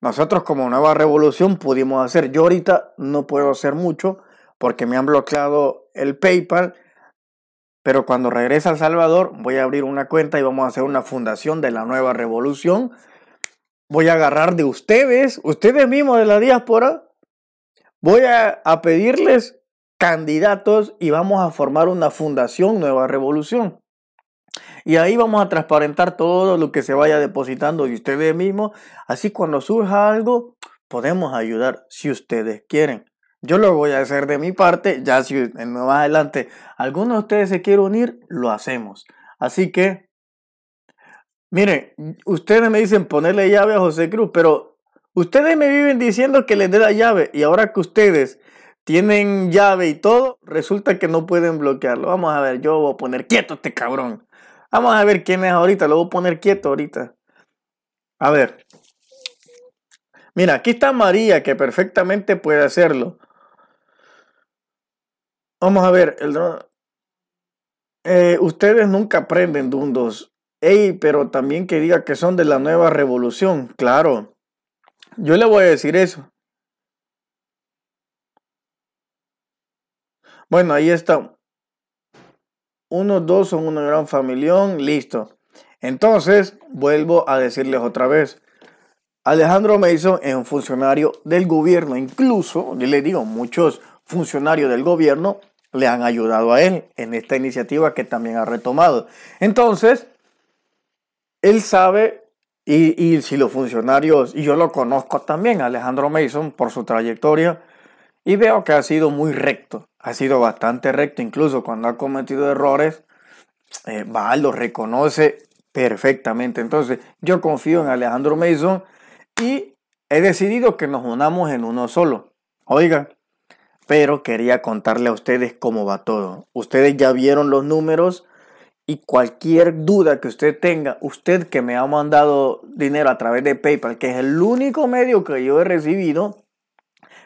Nosotros como Nueva Revolución pudimos hacer, yo ahorita no puedo hacer mucho porque me han bloqueado el PayPal, pero cuando regrese a Salvador, voy a abrir una cuenta y vamos a hacer una fundación de la nueva revolución. Voy a agarrar de ustedes, ustedes mismos de la diáspora. Voy a, a pedirles candidatos y vamos a formar una fundación Nueva Revolución. Y ahí vamos a transparentar todo lo que se vaya depositando de ustedes mismos. Así cuando surja algo, podemos ayudar si ustedes quieren. Yo lo voy a hacer de mi parte, ya si más adelante alguno de ustedes se quiere unir, lo hacemos. Así que, miren, ustedes me dicen ponerle llave a José Cruz, pero ustedes me viven diciendo que les dé la llave y ahora que ustedes tienen llave y todo, resulta que no pueden bloquearlo. Vamos a ver, yo voy a poner quieto a este cabrón. Vamos a ver quién es ahorita, lo voy a poner quieto ahorita. A ver. Mira, aquí está María que perfectamente puede hacerlo. Vamos a ver, el eh, ustedes nunca aprenden, Dundos. Ey, pero también que diga que son de la nueva revolución. Claro. Yo le voy a decir eso. Bueno, ahí está. Unos dos son una gran familia. Listo. Entonces, vuelvo a decirles otra vez. Alejandro Mason es un funcionario del gobierno. Incluso, yo le digo, muchos funcionarios del gobierno le han ayudado a él en esta iniciativa que también ha retomado. Entonces, él sabe, y, si los funcionarios, y yo lo conozco también, Alejandro Mason, por su trayectoria, y veo que ha sido muy recto, ha sido bastante recto, incluso cuando ha cometido errores, eh, lo reconoce perfectamente. Entonces, yo confío en Alejandro Mason y he decidido que nos unamos en uno solo. Oigan, pero quería contarle a ustedes cómo va todo. Ustedes ya vieron los números y cualquier duda que usted tenga, usted que me ha mandado dinero a través de PayPal, que es el único medio que yo he recibido,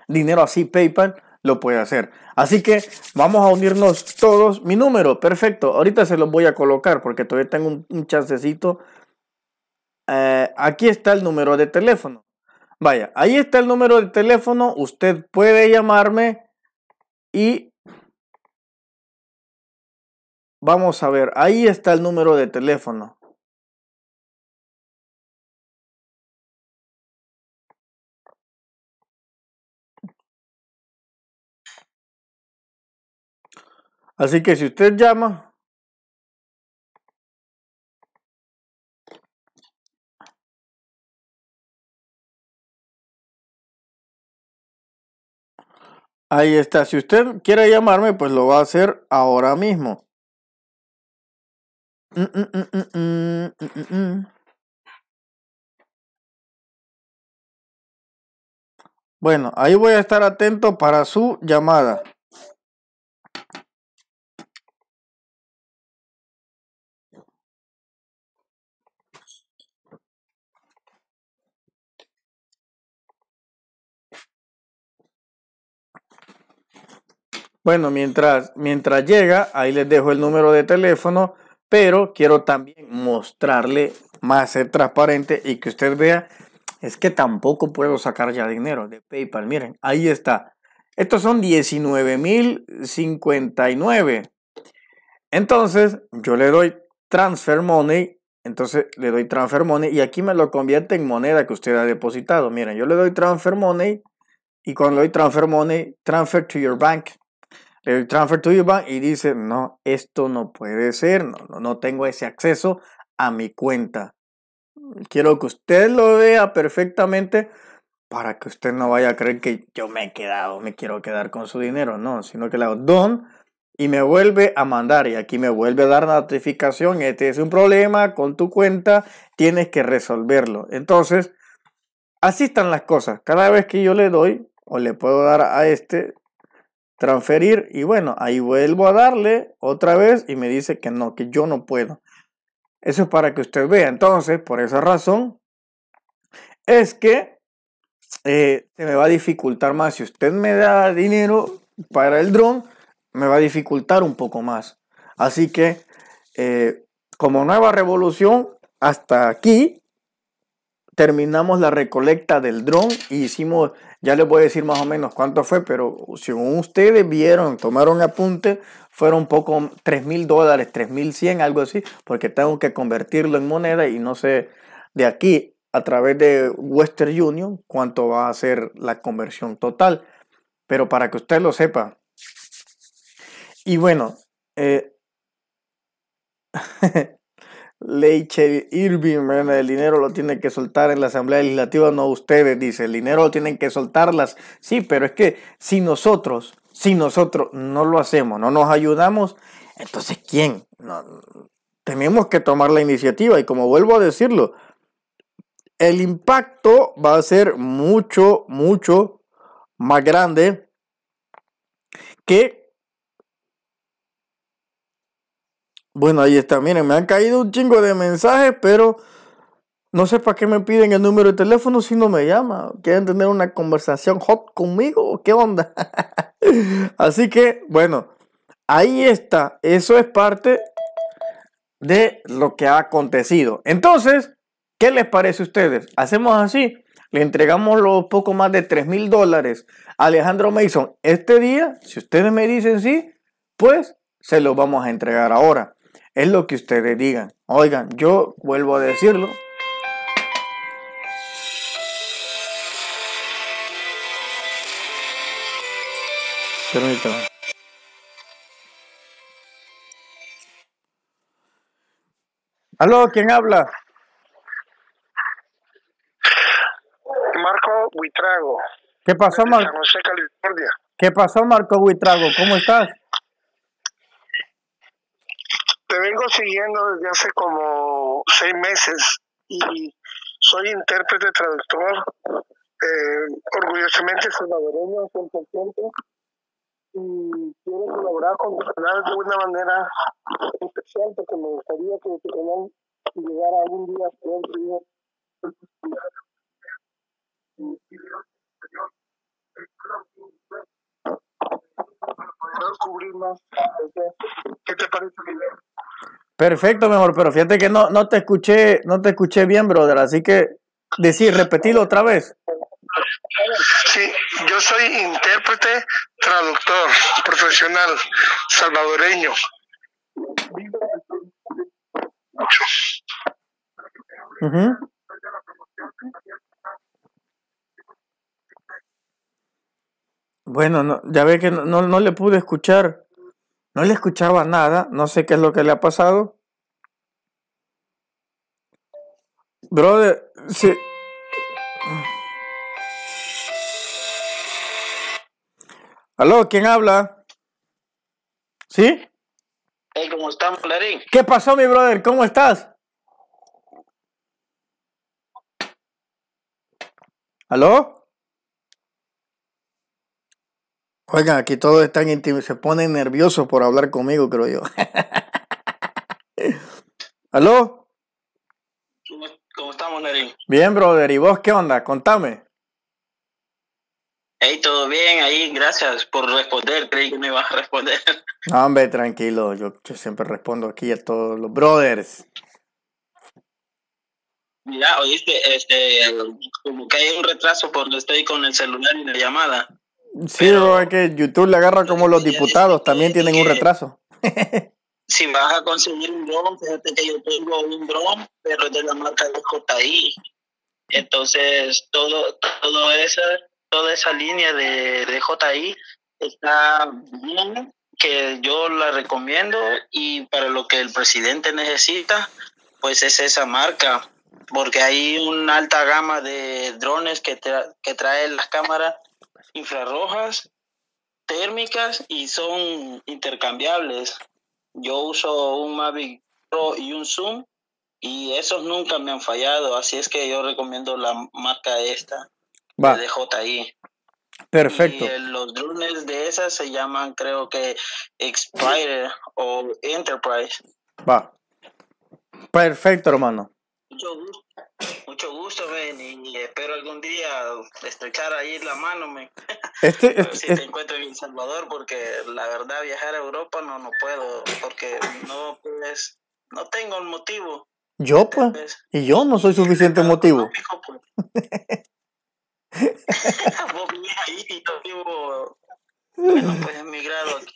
dinero así PayPal, lo puede hacer. Así que vamos a unirnos todos. Mi número, perfecto. Ahorita se los voy a colocar porque todavía tengo un, chancecito. Eh, aquí está el número de teléfono. Vaya, ahí está el número de teléfono. Usted puede llamarme y vamos a ver, ahí está el número de teléfono. Así que si usted llama, Ahí está. Si usted quiere llamarme, pues lo va a hacer ahora mismo. Mm, mm, mm, bueno, ahí voy a estar atento para su llamada. Bueno, mientras, mientras llega, ahí les dejo el número de teléfono, pero quiero también mostrarle más transparente y que usted vea, es que tampoco puedo sacar ya dinero de PayPal. Miren, ahí está. Estos son 19.059. Entonces, yo le doy transfer money. Entonces le doy transfer money y aquí me lo convierte en moneda que usted ha depositado. Miren, yo le doy transfer money y cuando le doy transfer money, transfer to your bank. El transfer to bank y dice, no, esto no puede ser, no, no, tengo ese acceso a mi cuenta. Quiero que usted lo vea perfectamente para que usted no vaya a creer que yo me he quedado, me quiero quedar con su dinero, no, sino que le don y me vuelve a mandar y aquí me vuelve a dar notificación, este es un problema con tu cuenta, tienes que resolverlo. Entonces, así están las cosas. Cada vez que yo le doy o le puedo dar a este, transferir y bueno, ahí vuelvo a darle otra vez y me dice que no, que yo no puedo. Eso es para que usted vea. Entonces, por esa razón, es que eh, se me va a dificultar más. Si usted me da dinero para el dron, me va a dificultar un poco más. Así que, eh, como nueva revolución, hasta aquí terminamos la recolecta del dron y hicimos, ya les voy a decir más o menos cuánto fue, pero según ustedes vieron, tomaron apunte, fueron un poco 3 mil dólares, 3 mil 100, algo así, porque tengo que convertirlo en moneda y no sé de aquí a través de Western Union cuánto va a ser la conversión total, pero para que usted lo sepa. Y bueno, eh, [laughs] Leche Irving, el dinero lo tiene que soltar en la Asamblea Legislativa, no ustedes, dice, el dinero lo tienen que soltarlas. Sí, pero es que si nosotros, si nosotros no lo hacemos, no nos ayudamos, entonces ¿quién? tenemos que tomar la iniciativa y como vuelvo a decirlo, el impacto va a ser mucho, mucho más grande que Bueno, ahí está. Miren, me han caído un chingo de mensajes, pero no sé para qué me piden el número de teléfono si no me llama. ¿Quieren tener una conversación hot conmigo? ¿Qué onda? [laughs] Así que, bueno, ahí está. Eso es parte de lo que ha acontecido. Entonces, ¿qué les parece a ustedes? Hacemos así. Le entregamos los poco más de 3 mil dólares a Alejandro Mason este día. Si ustedes me dicen sí, pues se los vamos a entregar ahora es lo que ustedes digan. Oigan, yo vuelvo a decirlo. Permítanme Aló, ¿quién habla? Marco Huitrago ¿Qué pasó, Marco? José, California. ¿Qué pasó, Marco Huitrago? ¿Cómo estás? te vengo siguiendo desde hace como seis meses y soy intérprete, traductor, eh, orgullosamente salvadoreño, 100%, y quiero colaborar con tu canal de una manera especial porque me gustaría que tu canal llegara algún día a un seguir para ¿Qué te parece, Perfecto, mejor, pero fíjate que no, no te escuché, no te escuché bien, brother, así que decir, repetilo otra vez. Sí, yo soy intérprete, traductor, profesional, salvadoreño. Bueno, ya ve que no, le pude escuchar. No le escuchaba nada. No sé qué es lo que le ha pasado. Brother, sí. Aló, ¿quién habla? ¿Sí? ¿cómo estamos, ¿Qué pasó, mi brother? ¿Cómo estás? ¿Aló? Oigan, aquí todos están se ponen nerviosos por hablar conmigo, creo yo. [laughs] ¿Aló? ¿Cómo, estamos, Nerín? Bien, brother. ¿Y vos qué onda? Contame. Hey, todo bien ahí. Gracias por responder. Creí que me ibas a responder. [laughs] No, hombre, tranquilo. Yo, yo siempre respondo aquí a todos los brothers. Mira, oíste, este, como que hay un retraso porque estoy con el celular y la llamada. Sí, es que YouTube le agarra como los diputados, también tienen un retraso. [laughs] si vas a conseguir un dron, fíjate que yo tengo un dron, pero es de la marca de JI. Entonces, todo, todo esa, toda esa línea de, de JI está bien, que yo la recomiendo y para lo que el presidente necesita, pues es esa marca, porque hay una alta gama de drones que traen las cámaras infrarrojas, térmicas y son intercambiables. Yo uso un Mavic Pro y un Zoom y esos nunca me han fallado, así es que yo recomiendo la marca esta, Va. de J.I. Perfecto. Y, eh, los drones de esas se llaman, creo que Expire o Enterprise. Va. Perfecto, hermano. Mucho gusto, mucho gusto, ven, y, espero algún día estrechar ahí la mano, me este, [laughs] este, si te encuentro en El Salvador, porque la verdad viajar a Europa no, no puedo, porque no, pues, no tengo el motivo. Yo, pues, y yo no soy suficiente motivo. pues. [laughs] Vos ahí y yo vivo, pues emigrado aquí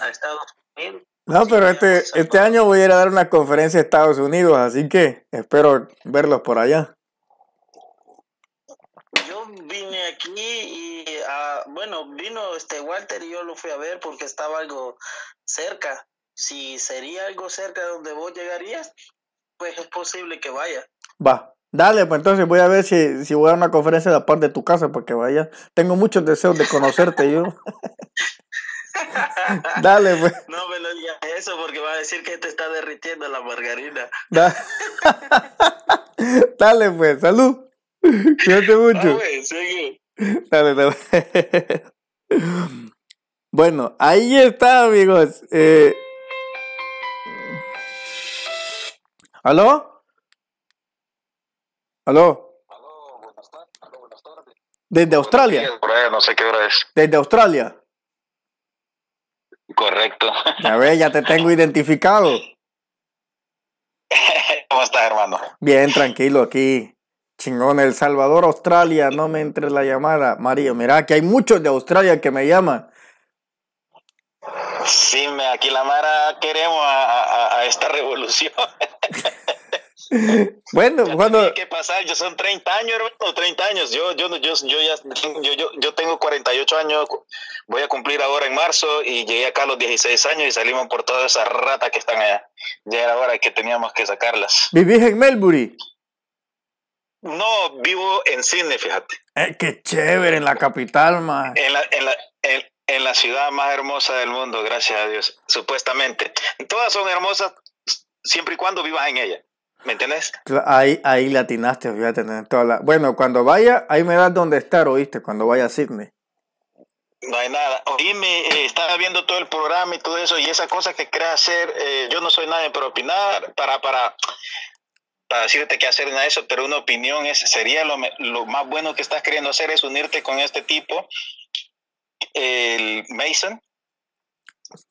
a Estados Unidos. No, pero este, este año voy a ir a dar una conferencia a Estados Unidos, así que espero verlos por allá. Yo vine aquí y, ah, bueno, vino este Walter y yo lo fui a ver porque estaba algo cerca. Si sería algo cerca de donde vos llegarías, pues es posible que vaya. Va, Dale, pues entonces voy a ver si, si voy a una conferencia de la parte de tu casa para que Tengo muchos deseos de conocerte yo. [laughs] Dale, pues. No me pues, lo digas eso porque va a decir que te está derritiendo la margarina. [laughs] dale, pues, salud. Cuídate mucho. Dale, Dale, dale. [laughs] Bueno, ahí está, amigos. Eh, ¿Aló? ¿Aló? Aló, buenas tardes. Desde Australia. no sé qué hora es. Desde Australia. Correcto. Ya ver ya te tengo identificado. [laughs] ¿Cómo estás, hermano? Bien, tranquilo, aquí. Chingón, El Salvador, Australia, no me entre la llamada. Mario, mira, que hay muchos de Australia que me llaman. Sí, me, aquí la Mara queremos a, a esta revolución. [laughs] [laughs] Bueno, cuando... Tiene pasar, yo son 30 años, hermano, 30 años. Yo, yo, yo, yo, ya, yo, yo, tengo 48 años, voy a cumplir ahora en marzo y llegué acá a los 16 años y salimos por todas esas ratas que están allá. Ya era hora que teníamos que sacarlas. ¿Vivís en Melbury? No, vivo en Sydney, fíjate. Eh, qué chévere, en la capital, más. En la, en la, en la ciudad más hermosa del mundo, gracias a Dios, supuestamente. Todas son hermosas siempre y cuando vivas en ella. ¿Me entiendes? Ahí, ahí latinaste, voy a tener toda la... Bueno, cuando vaya, ahí me das dónde estar, oíste, cuando vaya a Sydney. No hay nada. Oíme, eh, estaba viendo todo el programa y todo eso, y esa cosa que crea hacer, eh, yo no soy nadie para opinar, para, para, decirte qué hacer nada eso, pero una opinión es, sería lo, más bueno que estás queriendo hacer es unirte con este tipo, el Mason.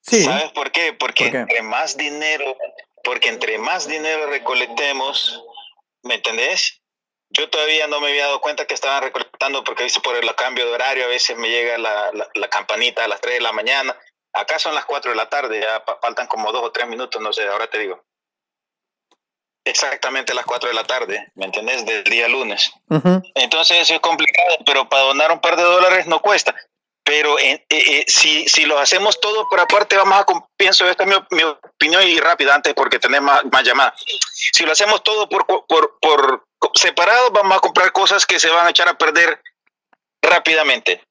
Sí. ¿Sabes por qué? Porque más dinero porque entre más dinero recolectemos, ¿me entendés? Yo todavía no me había dado cuenta que estaban recolectando porque dice por el cambio de horario, a veces me llega la, campanita a las 3 de la mañana. Acá son las 4 de la tarde, ya faltan como 2 o 3 minutos, no sé, ahora te digo. Exactamente a las 4 de la tarde, ¿me entendés? Del día lunes. Entonces es complicado, pero para donar un par de dólares no cuesta pero eh, eh, eh, si, si hacemos todo por aparte, vamos a, pienso, esta es mi, opinión y rápida antes porque tenemos más, más llamadas, si lo hacemos todo por, por, por separado, vamos a comprar cosas que se van a echar a perder rápidamente.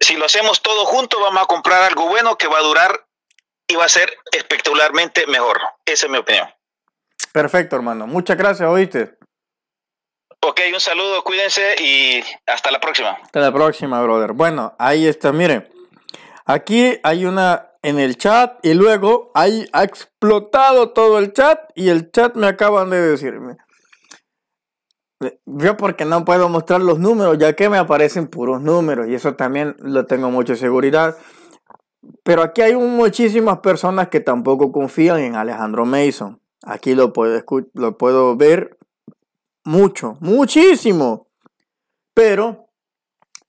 Si lo hacemos todo junto, vamos a comprar algo bueno que va a durar y va a ser espectacularmente mejor. Esa es mi opinión. Perfecto, hermano. Muchas gracias, oíste. Ok, un saludo, cuídense y hasta la próxima. Hasta la próxima, brother. Bueno, ahí está, miren. Aquí hay una en el chat y luego hay ha explotado todo el chat y el chat me acaban de decirme. Yo porque no puedo mostrar los números, ya que me aparecen puros números y eso también lo tengo mucha seguridad. Pero aquí hay muchísimas personas que tampoco confían en Alejandro Mason. Aquí lo puedo, lo puedo ver mucho, muchísimo. Pero,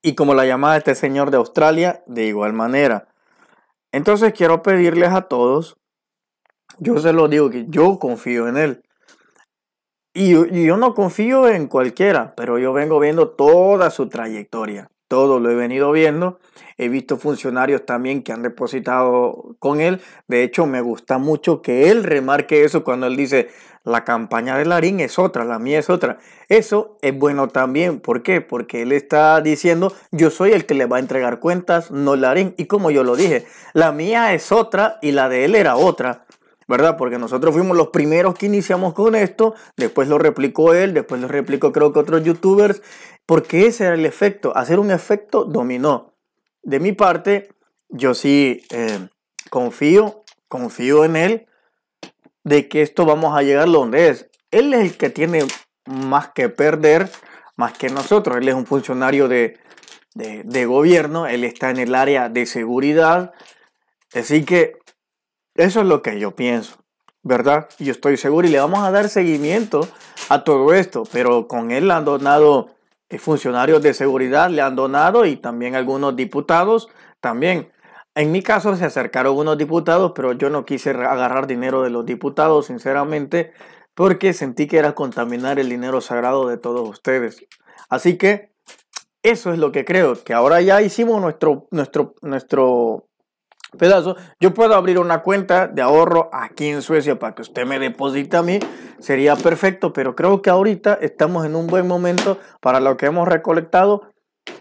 y como la llamada este señor de Australia, de igual manera. Entonces quiero pedirles a todos, yo se lo digo que yo confío en él. y yo no confío en cualquiera, pero yo vengo viendo toda su trayectoria todo lo he venido viendo. He visto funcionarios también que han depositado con él. De hecho, me gusta mucho que él remarque eso cuando él dice, la campaña de Larín es otra, la mía es otra. Eso es bueno también. ¿Por qué? Porque él está diciendo, yo soy el que le va a entregar cuentas, no Larín. Y como yo lo dije, la mía es otra y la de él era otra. ¿verdad? Porque nosotros fuimos los primeros que iniciamos con esto, después lo replicó él, después lo replicó creo que otros youtubers, porque ese era el efecto, hacer un efecto dominó. De mi parte, yo sí eh, confío, confío en él, de que esto vamos a llegar donde es. Él es el que tiene más que perder, más que nosotros, él es un funcionario de, de, de gobierno, él está en el área de seguridad, así que eso es lo que yo pienso, ¿verdad? Yo estoy seguro y le vamos a dar seguimiento a todo esto, pero con él han donado eh, funcionarios de seguridad, le han donado y también algunos diputados también. En mi caso se acercaron unos diputados, pero yo no quise agarrar dinero de los diputados, sinceramente, porque sentí que era contaminar el dinero sagrado de todos ustedes. Así que eso es lo que creo, que ahora ya hicimos nuestro, nuestro, nuestro pedazo, yo puedo abrir una cuenta de ahorro aquí en Suecia para que usted me deposite a mí, sería perfecto, pero creo que ahorita estamos en un buen momento para lo que hemos recolectado,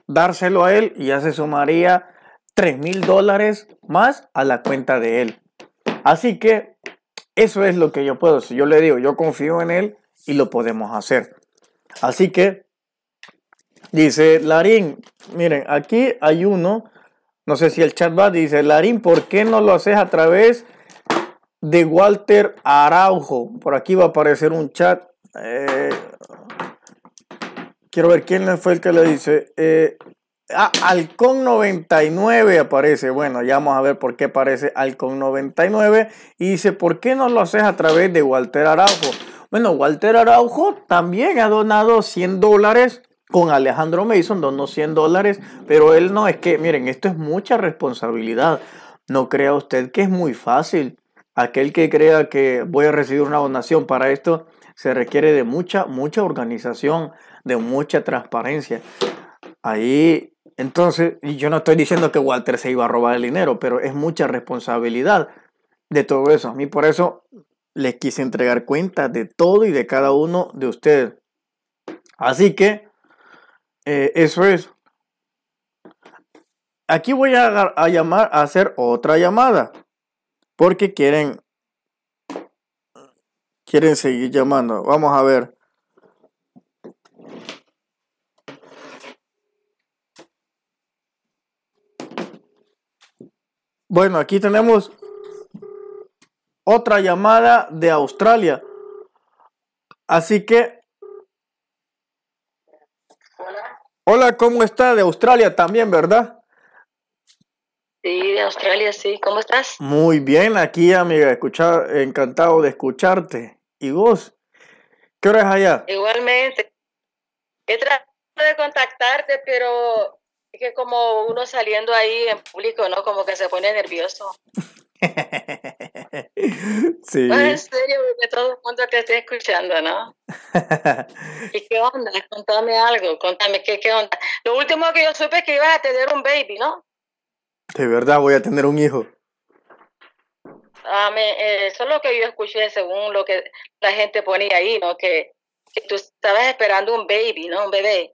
dárselo a él y ya se sumaría 3 mil dólares más a la cuenta de él. Así que eso es lo que yo puedo, si yo le digo, yo confío en él y lo podemos hacer. Así que, dice Larín, miren, aquí hay uno no sé si el chat va, dice, Larín, ¿por qué no lo haces a través de Walter Araujo? Por aquí va a aparecer un chat. Eh, quiero ver quién fue el que le dice. Eh, ah, alcon 99 aparece. Bueno, ya vamos a ver por qué aparece Alcon 99. Y dice, ¿por qué no lo haces a través de Walter Araujo? Bueno, Walter Araujo también ha donado 100 dólares con Alejandro Mason donó 100 dólares, pero él no, es que miren, esto es mucha responsabilidad. No crea usted que es muy fácil. Aquel que crea que voy a recibir una donación para esto, se requiere de mucha, mucha organización, de mucha transparencia. Ahí, entonces, yo no estoy diciendo que Walter se iba a robar el dinero, pero es mucha responsabilidad de todo eso. A mí por eso les quise entregar cuenta de todo y de cada uno de ustedes. Así que eh, eso es. Aquí voy a, a, llamar, a hacer otra llamada. Porque quieren. Quieren seguir llamando. Vamos a ver. Bueno, aquí tenemos otra llamada de Australia. Así que Hola, ¿cómo está? De Australia también, ¿verdad? Sí, de Australia, sí. ¿Cómo estás? Muy bien, aquí, amiga, escuchar, encantado de escucharte. ¿Y vos? ¿Qué hora es allá? Igualmente. He tratado de contactarte, pero es que como uno saliendo ahí en público, ¿no? Como que se pone nervioso. [laughs] sí. en serio, porque todo el mundo te está escuchando, ¿no? [laughs] ¿Y qué onda? Contame algo, contame qué, qué onda. Lo último que yo supe es que ibas a tener un baby, ¿no? De verdad, voy a tener un hijo. Ah, me, eh, eso es lo que yo escuché según lo que la gente ponía ahí, ¿no? Que, que tú estabas esperando un baby, ¿no? Un bebé.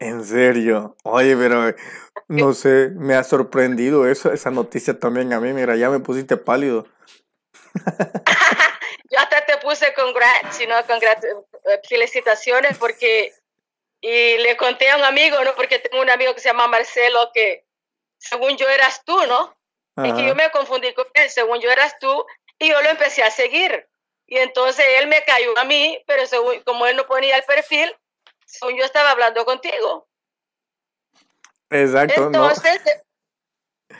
En serio. Oye, pero eh, eh, no sé, me ha sorprendido eso, esa noticia también a mí. Mira, ya me pusiste pálido. [laughs] Yo hasta te puse congrats, sino congrats, eh, felicitaciones porque y le conté a un amigo, ¿no? Porque tengo un amigo que se llama Marcelo que según yo eras tú, ¿no? Y que yo me confundí con él, según yo eras tú, y yo lo empecé a seguir. Y entonces él me cayó a mí, pero según, como él no ponía el perfil, yo estaba hablando contigo. Exacto. Entonces,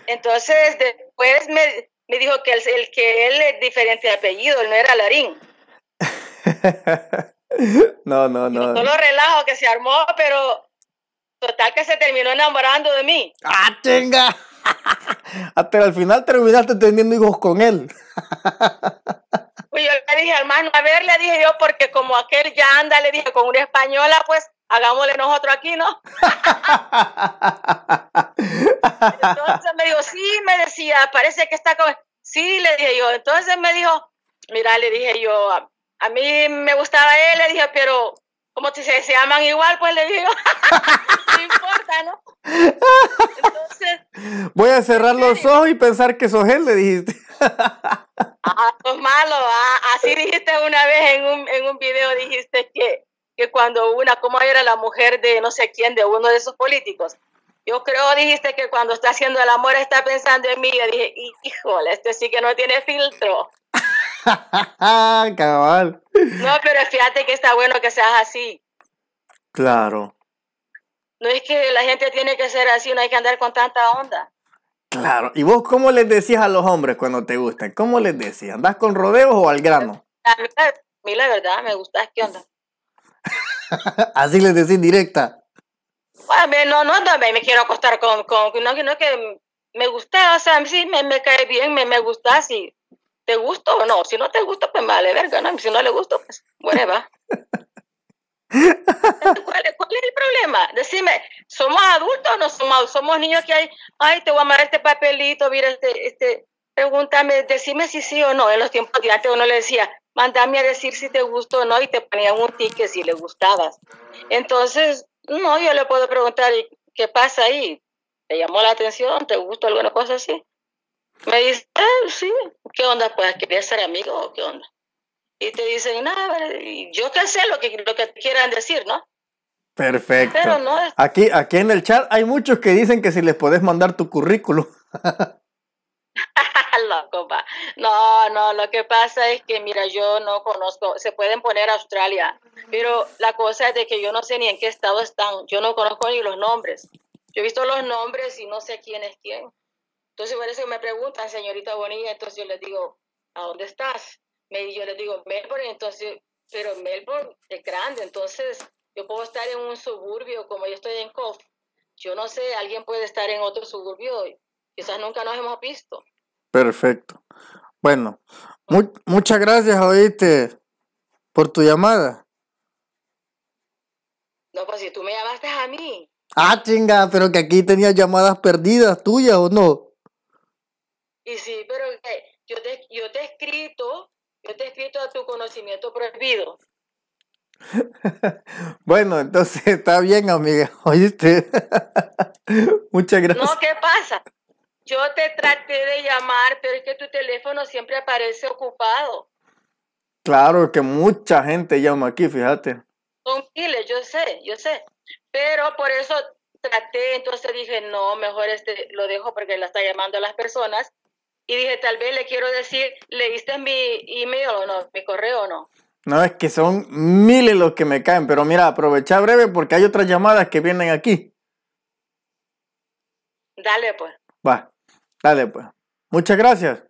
entonces después me, dijo que el, que él es diferente de apellido, él no era Larín. [laughs] no, no, no. Todo lo relajo que se armó, pero total que se terminó enamorando de mí. ¡Ah, chinga! Hasta [laughs] el final terminaste teniendo hijos con él. [laughs] Pues yo le dije, hermano, a ver, le dije yo, porque como aquel ya anda, le dije, con una española, pues hagámosle nosotros aquí, ¿no? entonces me dijo, sí, me decía, parece que está con... Sí, le dije yo. Entonces me dijo, mira, le dije yo, a, mí me gustaba él, le dije, pero como si se, aman igual, pues le digo, [laughs] no importa, ¿no? Entonces... Voy a cerrar los ojos y pensar que sos él, le dijiste. [laughs] Ah, malo. Ah, así eh. dijiste una vez en un, en video, dijiste que, que cuando una, como era la mujer de no sé quién, de uno de esos políticos? Yo creo, dijiste que cuando está haciendo el amor está pensando en mí. Yo dije, híjole, este sí que no tiene filtro. [laughs] Cabal. No, pero fíjate que está bueno que seas así. Claro. No es que la gente tiene que ser así, no hay que andar con tanta onda. Claro. ¿Y vos cómo les decías a los hombres cuando te gustan? ¿Cómo les decías? ¿Andás con rodeos o al grano? A mí, la verdad me gusta. ¿qué onda? [laughs] Así les decís directa. Bueno, no, no, no, me quiero acostar con, con no, no que me gusta, o sea, sí me, cae bien, me, gusta, si te gusto o no, si no te gusta, pues vale, verga, ¿no? si no le gusta, pues va. [laughs] ¿Cuál, Decime, ¿somos adultos o no somos Somos niños que hay, ay, te voy a amar este papelito, mira, este, este, pregúntame, decime si sí o no. En los tiempos de antes uno le decía, mandame a decir si te gustó o no y te ponían un ticket si le gustabas. Entonces, no, yo le puedo preguntar, ¿qué pasa ahí? ¿Te llamó la atención? ¿Te gustó alguna cosa así? Me dice, ah, sí, ¿qué onda? Pues quería ser amigo qué onda. Y te dicen, nada, yo qué sé lo que, lo que quieran decir, ¿no? Perfecto. aquí, aquí en el chat hay muchos que dicen que si les podés mandar tu currículo [laughs] Loco, No, no, lo que pasa es que, mira, yo no conozco, se pueden poner Australia, pero la cosa es de que yo no sé ni en qué estado están, yo no conozco ni los nombres. Yo he visto los nombres y no sé quién es quién. Entonces, por eso me preguntan, señorita Bonilla, entonces yo les digo, ¿a dónde estás? yo les digo, Melbourne, entonces, pero Melbourne es grande, entonces yo puedo estar en un suburbio como yo estoy en COF. Yo no sé, alguien puede estar en otro suburbio. hoy. Quizás nunca nos hemos visto. Perfecto. Bueno, muchas gracias, oíste, por tu llamada. No, pues si tú me llamaste a mí. Ah, chinga, pero que aquí tenía llamadas perdidas tuyas o no. Y sí, pero yo, te, yo te he escrito, yo te he escrito a tu conocimiento prohibido. [laughs] Bueno, entonces está bien, amiga. [laughs] Oíste. [laughs] Muchas gracias. No, ¿qué pasa? Yo te traté de llamar, pero es que tu teléfono siempre aparece ocupado. Claro, que mucha gente llama aquí, fíjate. Son yo sé, yo sé. Pero por eso traté, entonces dije, no, mejor este lo dejo porque la está llamando a las personas. Y dije, tal vez le quiero decir, ¿leíste mi email o no? ¿Mi correo o no? No, es que son miles los que me caen, pero mira, aprovecha breve porque hay otras llamadas que vienen aquí. Dale pues. Va, dale pues. Muchas gracias.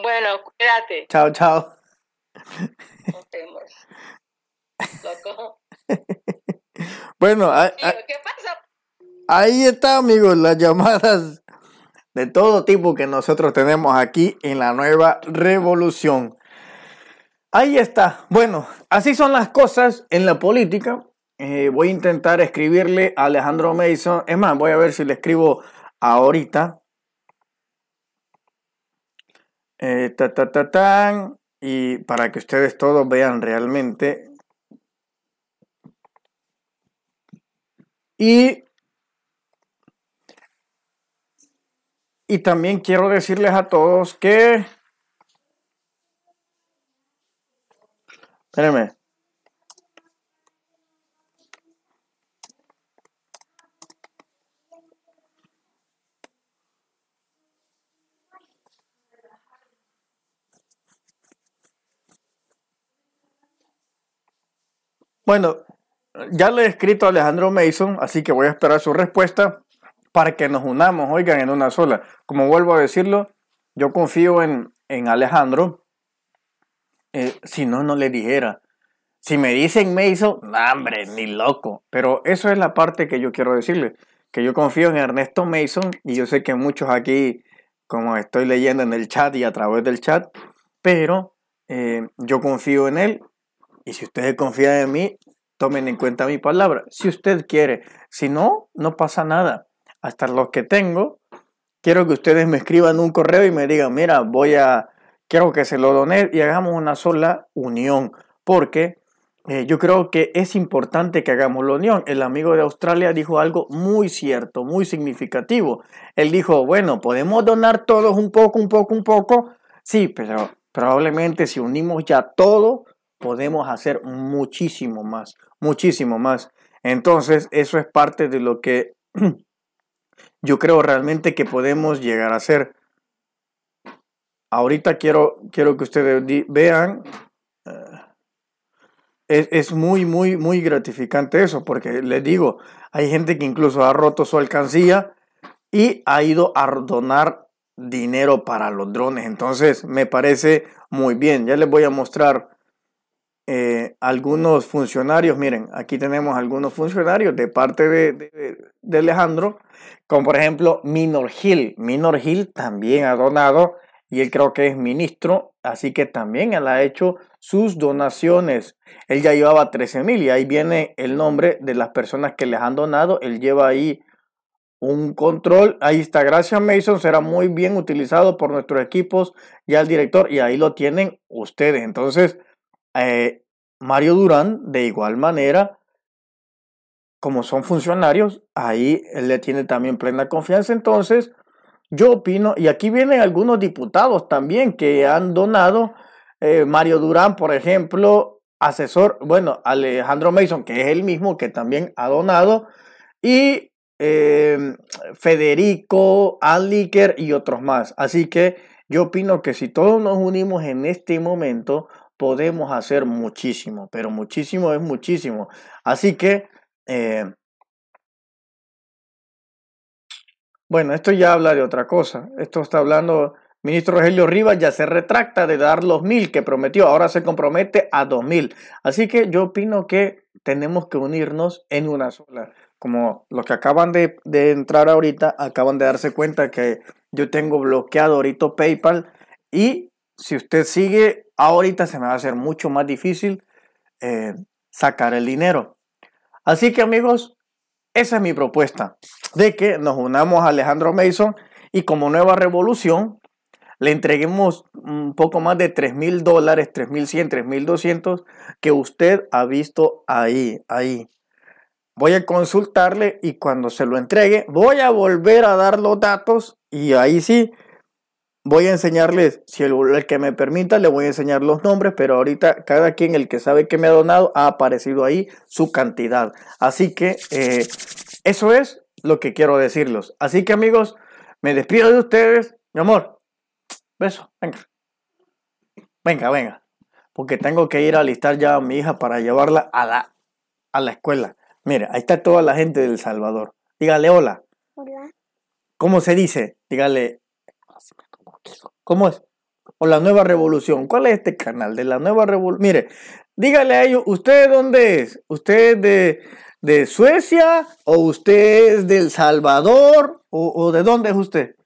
Bueno, cuídate. Chao, chao. [laughs] bueno, Ahí está, amigos, las llamadas de todo tipo que nosotros tenemos aquí en la nueva revolución. Ahí está. Bueno, así son las cosas en la política. Eh, voy a intentar escribirle a Alejandro Mason. Es más, voy a ver si le escribo ahorita. Eh, ta, ta, Y para que ustedes todos vean realmente. Y, y también quiero decirles a todos que Espérenme. Bueno, ya le he escrito a Alejandro Mason, así que voy a esperar su respuesta para que nos unamos, oigan, en una sola. Como vuelvo a decirlo, yo confío en, en Alejandro eh, si no, no le dijera. Si me dicen Mason, no, hombre, ni loco. Pero eso es la parte que yo quiero decirle, que yo confío en Ernesto Mason y yo sé que muchos aquí, como estoy leyendo en el chat y a través del chat, pero eh, yo confío en él y si ustedes confían en mí, tomen en cuenta mi palabra, si usted quiere. Si no, no pasa nada. Hasta los que tengo, quiero que ustedes me escriban un correo y me digan, mira, voy a Quiero que se lo doné y hagamos una sola unión, porque eh, yo creo que es importante que hagamos la unión. El amigo de Australia dijo algo muy cierto, muy significativo. Él dijo, bueno, podemos donar todos un poco, un poco, un poco. Sí, pero probablemente si unimos ya todo, podemos hacer muchísimo más, muchísimo más. Entonces, eso es parte de lo que [clears throat] yo creo realmente que podemos llegar a hacer. Ahorita quiero, quiero que ustedes vean, eh, es, muy, muy, muy gratificante eso, porque les digo, hay gente que incluso ha roto su alcancía y ha ido a donar dinero para los drones. Entonces, me parece muy bien. Ya les voy a mostrar eh, algunos funcionarios. Miren, aquí tenemos algunos funcionarios de parte de, de Alejandro, como por ejemplo Minor Hill. Minor Hill también ha donado y él creo que es ministro, así que también él ha hecho sus donaciones. Él ya llevaba 13 mil y ahí viene el nombre de las personas que les han donado. Él lleva ahí un control. Ahí está, gracias Mason, será muy bien utilizado por nuestros equipos, y al director, y ahí lo tienen ustedes. Entonces, eh, Mario Durán, de igual manera, como son funcionarios, ahí él le tiene también plena confianza. Entonces, yo opino, y aquí vienen algunos diputados también que han donado, eh, Mario Durán, por ejemplo, asesor, bueno, Alejandro Mason, que es el mismo que también ha donado, y em, Federico, Anliker y otros más. Así que yo opino que si todos nos unimos en este momento, podemos hacer muchísimo, pero muchísimo es muchísimo. Así que eh, Bueno, esto ya habla de otra cosa. Esto está hablando, ministro Rogelio Rivas ya se retracta de dar los mil que prometió, ahora se compromete a dos mil. Así que yo opino que tenemos que unirnos en una sola. Como los que acaban de, entrar ahorita, acaban de darse cuenta que yo tengo bloqueado ahorita PayPal y si usted sigue ahorita se me va a hacer mucho más difícil eh, sacar el dinero. Así que amigos, esa es mi propuesta, de que nos unamos a Alejandro Mason y como nueva revolución le entreguemos un poco más de tres mil dólares, tres mil 100, mil 200 que usted ha visto ahí, ahí. Voy a consultarle y cuando se lo entregue voy a volver a dar los datos y ahí sí voy a enseñarles, si el, que me permita, le voy a enseñar los nombres, pero ahorita cada quien, el que sabe que me ha donado, ha aparecido ahí su cantidad. Así que eh, eso es lo que quiero decirlos. Así que amigos, me despido de ustedes. Mi amor, beso, venga. Venga, venga. Porque tengo que ir a alistar ya a mi hija para llevarla a la, a la escuela. Mira, ahí está toda la gente del Salvador. Dígale hola. Hola. ¿Cómo se dice? Dígale ¿Cómo es? O la nueva revolución. ¿Cuál es este canal de la nueva revolución? Mire, dígale a ellos, ¿usted dónde es? ¿Usted de, Suecia? ¿O usted es del Salvador? ¿O, de dónde es usted?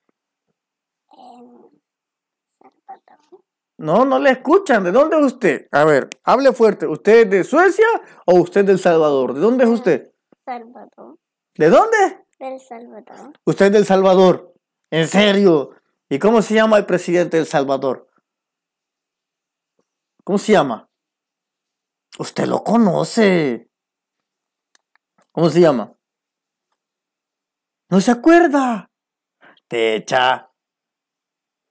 No, no le escuchan. ¿De dónde es usted? A ver, hable fuerte. ¿Usted es de Suecia o usted del Salvador? ¿De dónde es usted? Salvador. ¿De dónde? Del Salvador. Usted es del Salvador. ¿En serio? ¿Y cómo se llama el presidente del El Salvador? ¿Cómo se llama? Usted lo conoce. ¿Cómo se llama? No se acuerda. Techa.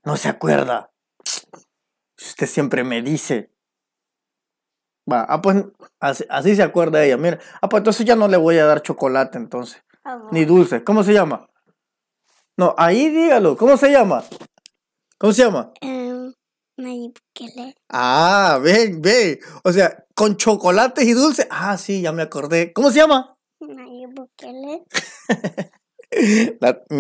No se acuerda. Usted siempre me dice. Va, ah, pues así, se acuerda ella. Mira, ah, pues entonces ya no le voy a dar chocolate entonces. Ah, Ni dulce. ¿Cómo se llama? No, ahí dígalo. ¿Cómo se llama? ¿Cómo se llama? Um, Ah, ven, ven. O sea, con chocolates y dulces. Ah, sí, ya me acordé. ¿Cómo se llama? Nayib [laughs] La,